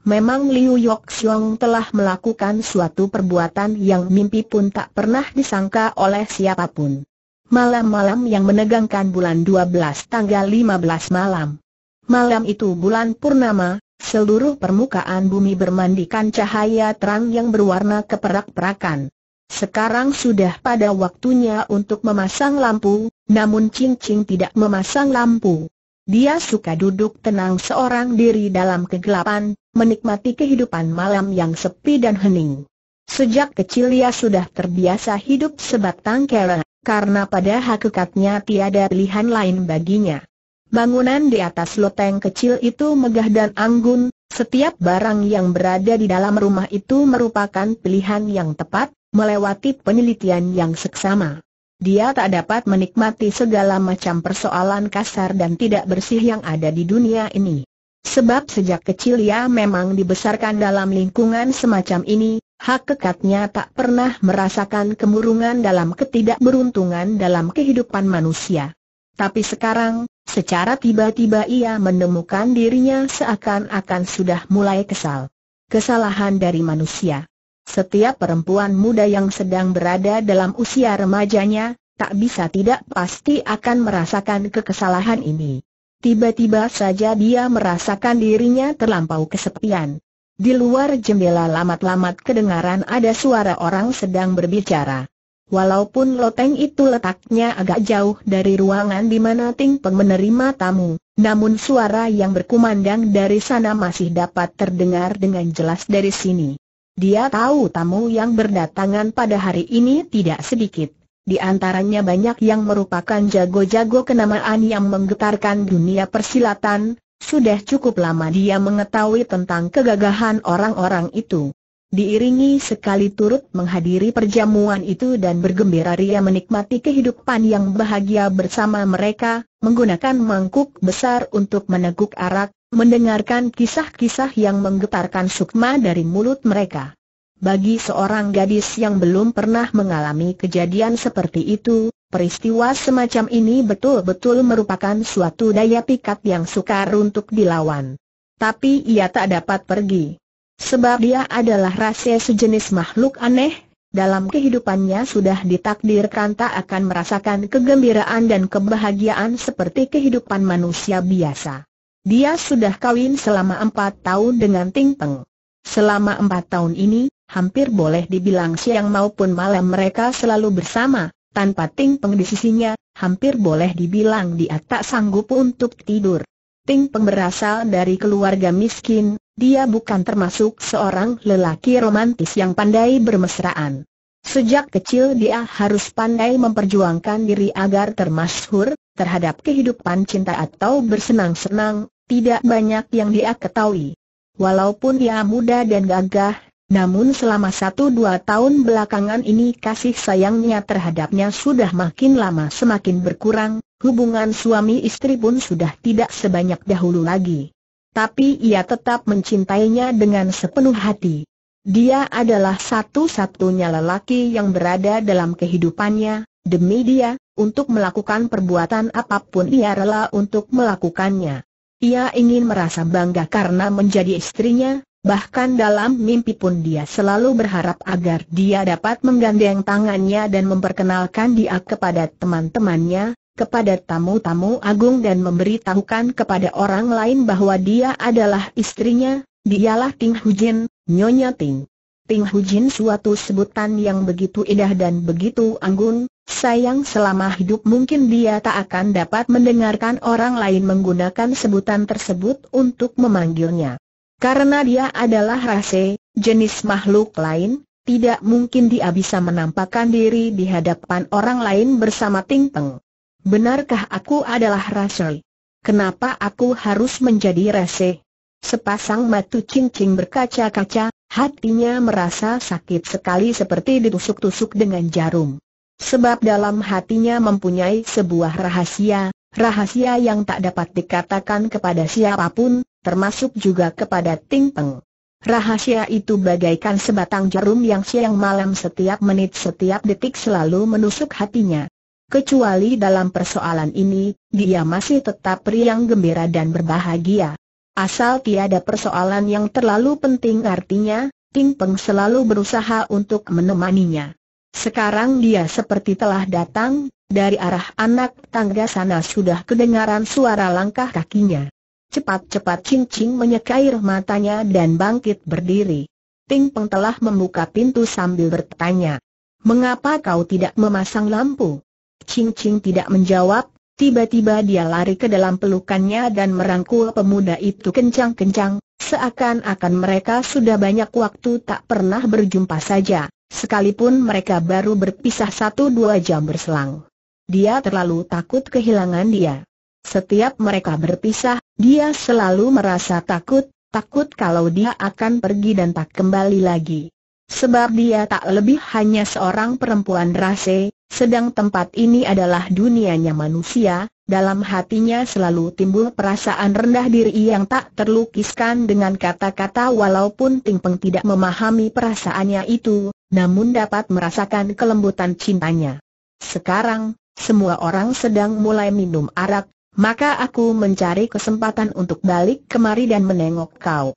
Memang Liu Yok Xiong telah melakukan suatu perbuatan yang mimpi pun tak pernah disangka oleh siapapun. Malam-malam yang menegangkan bulan 12 tanggal 15 malam. Malam itu bulan purnama, seluruh permukaan bumi bermandikan cahaya terang yang berwarna keperak-perakan. Sekarang sudah pada waktunya untuk memasang lampu, namun Ching Ching tidak memasang lampu. Dia suka duduk tenang seorang diri dalam kegelapan, menikmati kehidupan malam yang sepi dan hening. Sejak kecil ia sudah terbiasa hidup sebatang kara, karena pada hakikatnya tiada pilihan lain baginya. Bangunan di atas loteng kecil itu megah dan anggun, setiap barang yang berada di dalam rumah itu merupakan pilihan yang tepat, melewati penelitian yang seksama. Dia tak dapat menikmati segala macam persoalan kasar dan tidak bersih yang ada di dunia ini. Sebab sejak kecil ia memang dibesarkan dalam lingkungan semacam ini, hak kekatnya tak pernah merasakan kemurungan dalam ketidakberuntungan dalam kehidupan manusia. Tapi sekarang, secara tiba-tiba ia menemukan dirinya seakan-akan sudah mulai kesal. Kesalahan dari manusia. Setiap perempuan muda yang sedang berada dalam usia remajanya, tak bisa tidak pasti akan merasakan kekesalahan ini. Tiba-tiba saja dia merasakan dirinya terlampau kesepian. Di luar jendela lamat-lamat kedengaran ada suara orang sedang berbicara. Walaupun loteng itu letaknya agak jauh dari ruangan di mana Ting Peng menerima tamu, namun suara yang berkumandang dari sana masih dapat terdengar dengan jelas dari sini. Dia tahu tamu yang berdatangan pada hari ini tidak sedikit. Di antaranya banyak yang merupakan jago-jago kenamaan yang menggetarkan dunia persilatan, sudah cukup lama dia mengetahui tentang kegagahan orang-orang itu. Diiringi sekali turut menghadiri perjamuan itu dan bergembira Ria menikmati kehidupan yang bahagia bersama mereka, menggunakan mangkuk besar untuk meneguk arak, mendengarkan kisah-kisah yang menggetarkan sukma dari mulut mereka. Bagi seorang gadis yang belum pernah mengalami kejadian seperti itu, peristiwa semacam ini betul-betul merupakan suatu daya pikat yang sukar untuk dilawan. Tapi ia tak dapat pergi. Sebab dia adalah rasa sejenis makhluk aneh, dalam kehidupannya sudah ditakdirkan tak akan merasakan kegembiraan dan kebahagiaan seperti kehidupan manusia biasa. Dia sudah kawin selama empat tahun dengan Ting Peng. Selama empat tahun ini, hampir boleh dibilang siang maupun malam mereka selalu bersama, tanpa Ting Peng di sisinya, hampir boleh dibilang dia tak sanggup untuk tidur. Ting Peng berasal dari keluarga miskin, dia bukan termasuk seorang lelaki romantis yang pandai bermesraan. Sejak kecil dia harus pandai memperjuangkan diri agar termasyhur terhadap kehidupan cinta atau bersenang-senang, tidak banyak yang dia ketahui. Walaupun dia muda dan gagah, namun selama satu dua tahun belakangan ini kasih sayangnya terhadapnya sudah makin lama semakin berkurang, hubungan suami istri pun sudah tidak sebanyak dahulu lagi. Tapi ia tetap mencintainya dengan sepenuh hati. Dia adalah satu-satunya lelaki yang berada dalam kehidupannya, demi dia, untuk melakukan perbuatan apapun ia rela untuk melakukannya. Ia ingin merasa bangga karena menjadi istrinya, bahkan dalam mimpi pun dia selalu berharap agar dia dapat menggandeng tangannya dan memperkenalkan dia kepada teman-temannya, kepada tamu-tamu agung dan memberitahukan kepada orang lain bahwa dia adalah istrinya, dialah Ting Hujin, Nyonya Ting. Ting Hujin suatu sebutan yang begitu indah dan begitu anggun, sayang selama hidup mungkin dia tak akan dapat mendengarkan orang lain menggunakan sebutan tersebut untuk memanggilnya. Karena dia adalah rase, jenis makhluk lain, tidak mungkin dia bisa menampakkan diri di hadapan orang lain bersama Ting Teng. Benarkah aku adalah rase? Kenapa aku harus menjadi rase? Sepasang matu cincing berkaca-kaca, hatinya merasa sakit sekali seperti ditusuk-tusuk dengan jarum. Sebab dalam hatinya mempunyai sebuah rahasia, rahasia yang tak dapat dikatakan kepada siapapun, termasuk juga kepada Ting Peng. Rahasia itu bagaikan sebatang jarum yang siang malam setiap menit setiap detik selalu menusuk hatinya. Kecuali dalam persoalan ini, dia masih tetap riang gembira dan berbahagia. Asal tiada persoalan yang terlalu penting artinya, Ting Peng selalu berusaha untuk menemaninya. Sekarang dia seperti telah datang, dari arah anak tangga sana sudah kedengaran suara langkah kakinya. Cepat-cepat cincing menyekair matanya dan bangkit berdiri. Ting Peng telah membuka pintu sambil bertanya. Mengapa kau tidak memasang lampu? Cincing tidak menjawab, tiba-tiba dia lari ke dalam pelukannya dan merangkul pemuda itu kencang-kencang, seakan-akan mereka sudah banyak waktu tak pernah berjumpa saja sekalipun mereka baru berpisah satu dua jam berselang. Dia terlalu takut kehilangan dia. Setiap mereka berpisah, dia selalu merasa takut, takut kalau dia akan pergi dan tak kembali lagi. Sebab dia tak lebih hanya seorang perempuan rase, sedang tempat ini adalah dunianya manusia, dalam hatinya selalu timbul perasaan rendah diri yang tak terlukiskan dengan kata-kata walaupun Ting Peng tidak memahami perasaannya itu, namun dapat merasakan kelembutan cintanya. Sekarang, semua orang sedang mulai minum arak, maka aku mencari kesempatan untuk balik kemari dan menengok kau.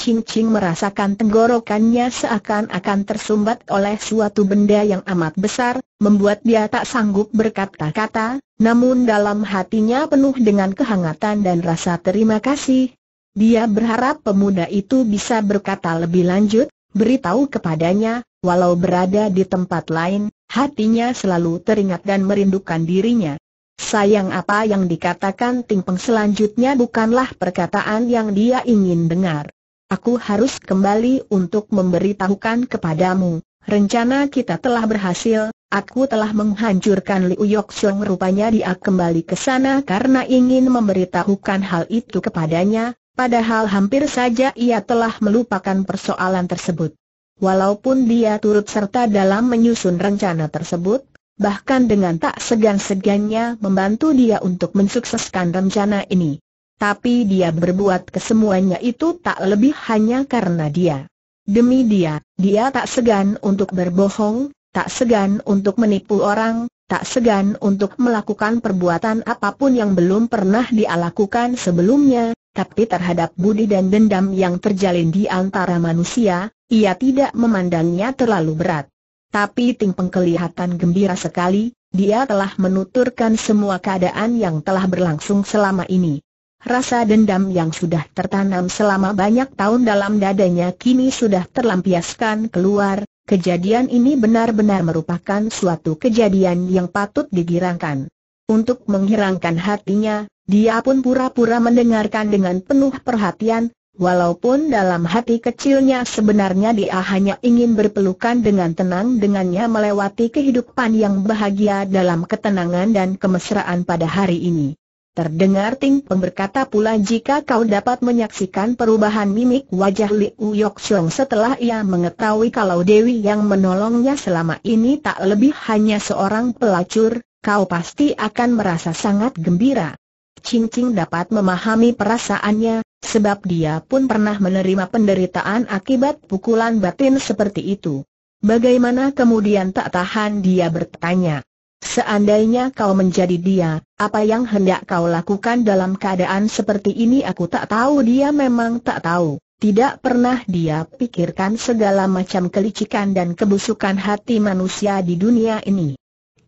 Ching Ching merasakan tenggorokannya seakan-akan tersumbat oleh suatu benda yang amat besar, membuat dia tak sanggup berkata-kata, namun dalam hatinya penuh dengan kehangatan dan rasa terima kasih. Dia berharap pemuda itu bisa berkata lebih lanjut, beritahu kepadanya, Walau berada di tempat lain, hatinya selalu teringat dan merindukan dirinya. Sayang apa yang dikatakan Ting Peng selanjutnya bukanlah perkataan yang dia ingin dengar. Aku harus kembali untuk memberitahukan kepadamu, rencana kita telah berhasil, aku telah menghancurkan Liu Yok rupanya dia kembali ke sana karena ingin memberitahukan hal itu kepadanya, padahal hampir saja ia telah melupakan persoalan tersebut. Walaupun dia turut serta dalam menyusun rencana tersebut, bahkan dengan tak segan-segannya membantu dia untuk mensukseskan rencana ini. Tapi dia berbuat kesemuanya itu tak lebih hanya karena dia. Demi dia, dia tak segan untuk berbohong, tak segan untuk menipu orang, tak segan untuk melakukan perbuatan apapun yang belum pernah dia lakukan sebelumnya, tapi terhadap budi dan dendam yang terjalin di antara manusia, ia tidak memandangnya terlalu berat. Tapi Ting Peng kelihatan gembira sekali, dia telah menuturkan semua keadaan yang telah berlangsung selama ini. Rasa dendam yang sudah tertanam selama banyak tahun dalam dadanya kini sudah terlampiaskan keluar, kejadian ini benar-benar merupakan suatu kejadian yang patut digirangkan. Untuk menghirangkan hatinya, dia pun pura-pura mendengarkan dengan penuh perhatian, Walaupun dalam hati kecilnya sebenarnya dia hanya ingin berpelukan dengan tenang dengannya melewati kehidupan yang bahagia dalam ketenangan dan kemesraan pada hari ini. Terdengar Ting Peng pula jika kau dapat menyaksikan perubahan mimik wajah Liu Yok setelah ia mengetahui kalau Dewi yang menolongnya selama ini tak lebih hanya seorang pelacur, kau pasti akan merasa sangat gembira. Cincing dapat memahami perasaannya, sebab dia pun pernah menerima penderitaan akibat pukulan batin seperti itu. Bagaimana kemudian tak tahan dia bertanya. Seandainya kau menjadi dia, apa yang hendak kau lakukan dalam keadaan seperti ini aku tak tahu dia memang tak tahu. Tidak pernah dia pikirkan segala macam kelicikan dan kebusukan hati manusia di dunia ini.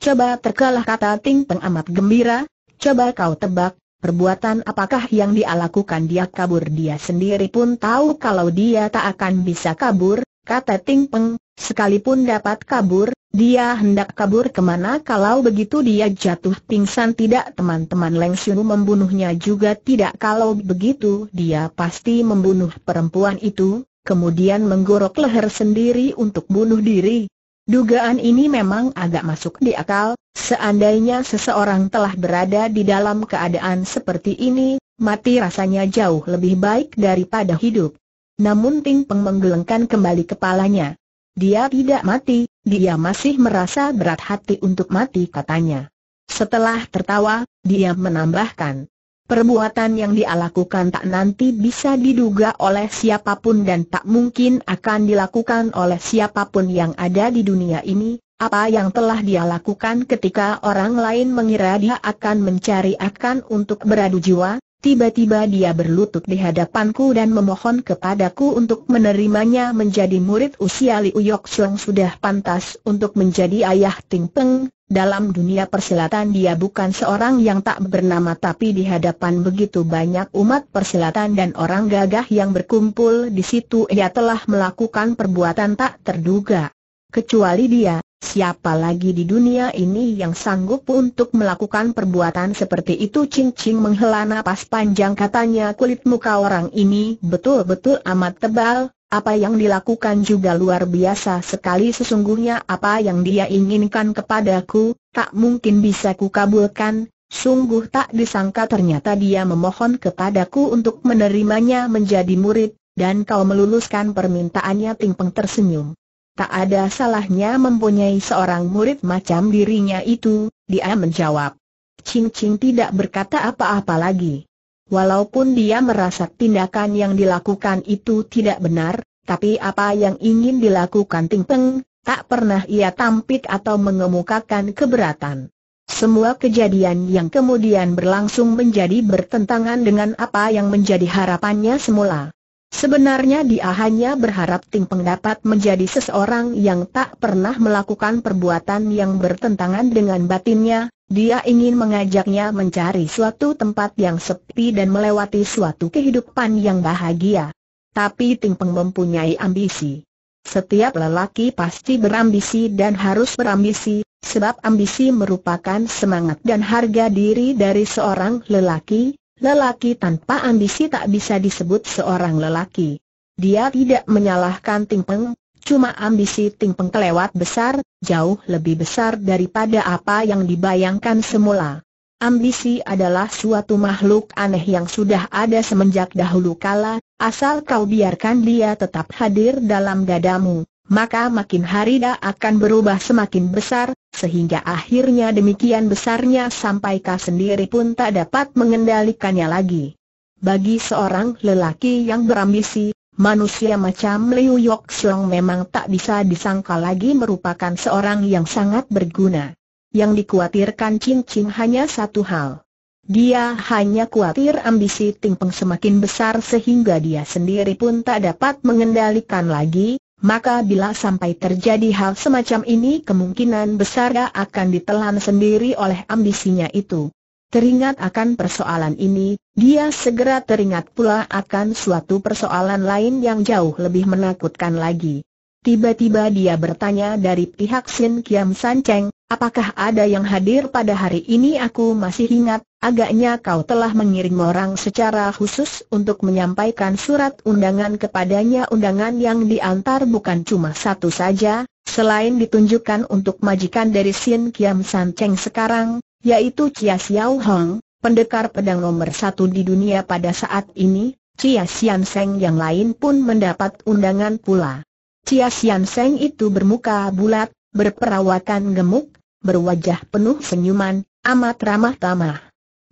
Coba terkalah kata Ting Peng amat gembira, coba kau tebak, Perbuatan apakah yang dia lakukan dia kabur dia sendiri pun tahu kalau dia tak akan bisa kabur, kata Ting Peng, sekalipun dapat kabur, dia hendak kabur kemana kalau begitu dia jatuh pingsan tidak teman-teman Leng Xiu membunuhnya juga tidak kalau begitu dia pasti membunuh perempuan itu, kemudian menggorok leher sendiri untuk bunuh diri, Dugaan ini memang agak masuk di akal, seandainya seseorang telah berada di dalam keadaan seperti ini, mati rasanya jauh lebih baik daripada hidup. Namun Ting Peng menggelengkan kembali kepalanya. Dia tidak mati, dia masih merasa berat hati untuk mati katanya. Setelah tertawa, dia menambahkan. Perbuatan yang dia lakukan tak nanti bisa diduga oleh siapapun dan tak mungkin akan dilakukan oleh siapapun yang ada di dunia ini, apa yang telah dia lakukan ketika orang lain mengira dia akan mencari akan untuk beradu jiwa, tiba-tiba dia berlutut di hadapanku dan memohon kepadaku untuk menerimanya menjadi murid usia Liu Yok sudah pantas untuk menjadi ayah Ting Peng, dalam dunia persilatan dia bukan seorang yang tak bernama tapi di hadapan begitu banyak umat persilatan dan orang gagah yang berkumpul di situ ia telah melakukan perbuatan tak terduga. Kecuali dia, siapa lagi di dunia ini yang sanggup untuk melakukan perbuatan seperti itu Cing Cing menghela napas panjang katanya kulit muka orang ini betul-betul amat tebal, apa yang dilakukan juga luar biasa sekali sesungguhnya apa yang dia inginkan kepadaku, tak mungkin bisa kukabulkan, sungguh tak disangka ternyata dia memohon kepadaku untuk menerimanya menjadi murid, dan kau meluluskan permintaannya Pingpeng tersenyum. Tak ada salahnya mempunyai seorang murid macam dirinya itu, dia menjawab. Cing Cing tidak berkata apa-apa lagi. Walaupun dia merasa tindakan yang dilakukan itu tidak benar, tapi apa yang ingin dilakukan Ting Peng, tak pernah ia tampik atau mengemukakan keberatan. Semua kejadian yang kemudian berlangsung menjadi bertentangan dengan apa yang menjadi harapannya semula. Sebenarnya dia hanya berharap Ting Peng dapat menjadi seseorang yang tak pernah melakukan perbuatan yang bertentangan dengan batinnya, dia ingin mengajaknya mencari suatu tempat yang sepi dan melewati suatu kehidupan yang bahagia. Tapi Ting Peng mempunyai ambisi. Setiap lelaki pasti berambisi dan harus berambisi, sebab ambisi merupakan semangat dan harga diri dari seorang lelaki. Lelaki tanpa ambisi tak bisa disebut seorang lelaki. Dia tidak menyalahkan Ting Peng, Cuma ambisi Ting Peng besar, jauh lebih besar daripada apa yang dibayangkan semula. Ambisi adalah suatu makhluk aneh yang sudah ada semenjak dahulu kala, asal kau biarkan dia tetap hadir dalam dadamu, maka makin hari dia akan berubah semakin besar, sehingga akhirnya demikian besarnya sampai kau sendiri pun tak dapat mengendalikannya lagi. Bagi seorang lelaki yang berambisi, Manusia macam Liu Yok Xiong memang tak bisa disangka lagi merupakan seorang yang sangat berguna. Yang dikhawatirkan Ching Ching hanya satu hal. Dia hanya khawatir ambisi Ting Peng semakin besar sehingga dia sendiri pun tak dapat mengendalikan lagi, maka bila sampai terjadi hal semacam ini kemungkinan besar dia akan ditelan sendiri oleh ambisinya itu. Teringat akan persoalan ini, dia segera teringat pula akan suatu persoalan lain yang jauh lebih menakutkan lagi. Tiba-tiba dia bertanya dari pihak Sin Kiam San Cheng, apakah ada yang hadir pada hari ini aku masih ingat, agaknya kau telah mengirim orang secara khusus untuk menyampaikan surat undangan kepadanya undangan yang diantar bukan cuma satu saja, Selain ditunjukkan untuk majikan dari Sin Kiam San Cheng sekarang, yaitu Chia Xiao Hong, pendekar pedang nomor satu di dunia pada saat ini, Chia Xian Seng yang lain pun mendapat undangan pula. Chia Xian Seng itu bermuka bulat, berperawakan gemuk, berwajah penuh senyuman, amat ramah tamah.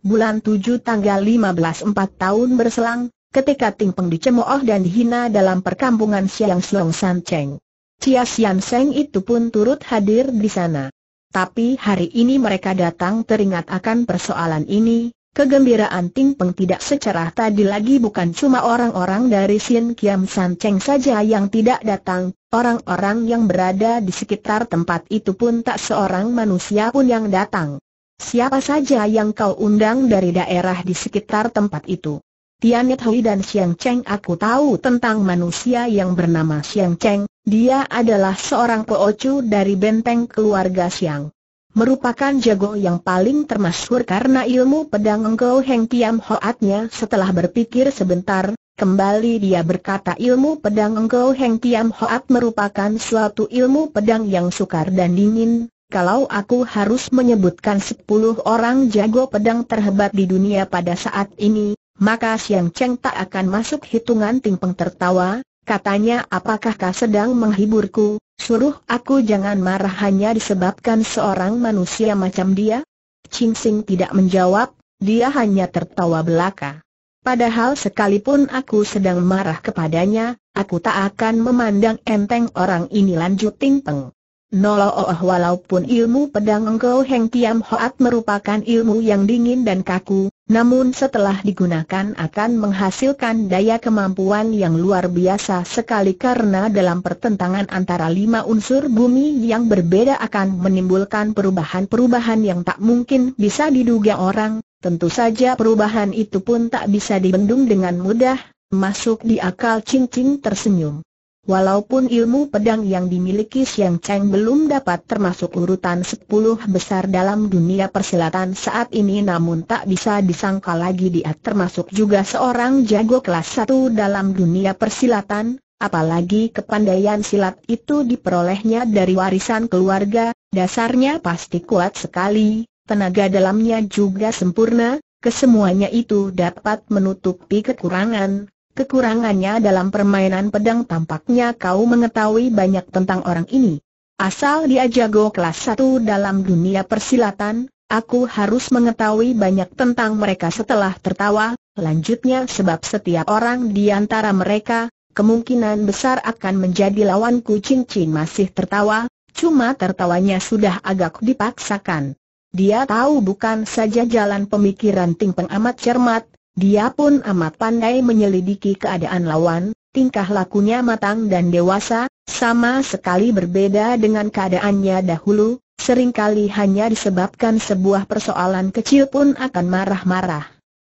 Bulan 7 tanggal 15 4 tahun berselang, ketika Ting Peng dicemooh dan dihina dalam perkampungan Siang Siong San Cheng. Chia Xian Seng itu pun turut hadir di sana. Tapi hari ini mereka datang teringat akan persoalan ini, kegembiraan Ting Peng tidak secerah tadi lagi bukan cuma orang-orang dari Sien Kiam San Cheng saja yang tidak datang, orang-orang yang berada di sekitar tempat itu pun tak seorang manusia pun yang datang. Siapa saja yang kau undang dari daerah di sekitar tempat itu? Tianet Hui dan Xiang Cheng aku tahu tentang manusia yang bernama Xiang Cheng, dia adalah seorang poocu dari benteng keluarga Siang. Merupakan jago yang paling termasuk karena ilmu pedang Engkau Heng Tiam Hoatnya setelah berpikir sebentar, kembali dia berkata ilmu pedang Engkau Heng Tiam Hoat merupakan suatu ilmu pedang yang sukar dan dingin, kalau aku harus menyebutkan 10 orang jago pedang terhebat di dunia pada saat ini, maka Siang Cheng tak akan masuk hitungan Ting Peng tertawa, Katanya apakah kau sedang menghiburku, suruh aku jangan marah hanya disebabkan seorang manusia macam dia? Ching Sing tidak menjawab, dia hanya tertawa belaka. Padahal sekalipun aku sedang marah kepadanya, aku tak akan memandang enteng orang ini lanjut Ting Peng. Nolooh walaupun ilmu pedang Engkau Heng Tiam Hoat merupakan ilmu yang dingin dan kaku, namun setelah digunakan akan menghasilkan daya kemampuan yang luar biasa sekali karena dalam pertentangan antara lima unsur bumi yang berbeda akan menimbulkan perubahan-perubahan yang tak mungkin bisa diduga orang, tentu saja perubahan itu pun tak bisa dibendung dengan mudah, masuk di akal cincin tersenyum. Walaupun ilmu pedang yang dimiliki Siang Cheng belum dapat termasuk urutan sepuluh besar dalam dunia persilatan saat ini namun tak bisa disangka lagi dia termasuk juga seorang jago kelas satu dalam dunia persilatan, apalagi kepandaian silat itu diperolehnya dari warisan keluarga, dasarnya pasti kuat sekali, tenaga dalamnya juga sempurna, kesemuanya itu dapat menutupi kekurangan, Kekurangannya dalam permainan pedang tampaknya kau mengetahui banyak tentang orang ini. Asal dia jago kelas satu dalam dunia persilatan, aku harus mengetahui banyak tentang mereka setelah tertawa, lanjutnya sebab setiap orang di antara mereka, kemungkinan besar akan menjadi lawanku cincin masih tertawa, cuma tertawanya sudah agak dipaksakan. Dia tahu bukan saja jalan pemikiran Ting Peng amat cermat, dia pun amat pandai menyelidiki keadaan lawan, tingkah lakunya matang dan dewasa, sama sekali berbeda dengan keadaannya dahulu, seringkali hanya disebabkan sebuah persoalan kecil pun akan marah-marah.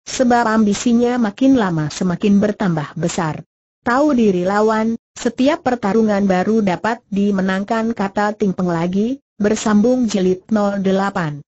Sebab ambisinya makin lama semakin bertambah besar. Tahu diri lawan, setiap pertarungan baru dapat dimenangkan kata Ting Peng lagi, bersambung jilid 08.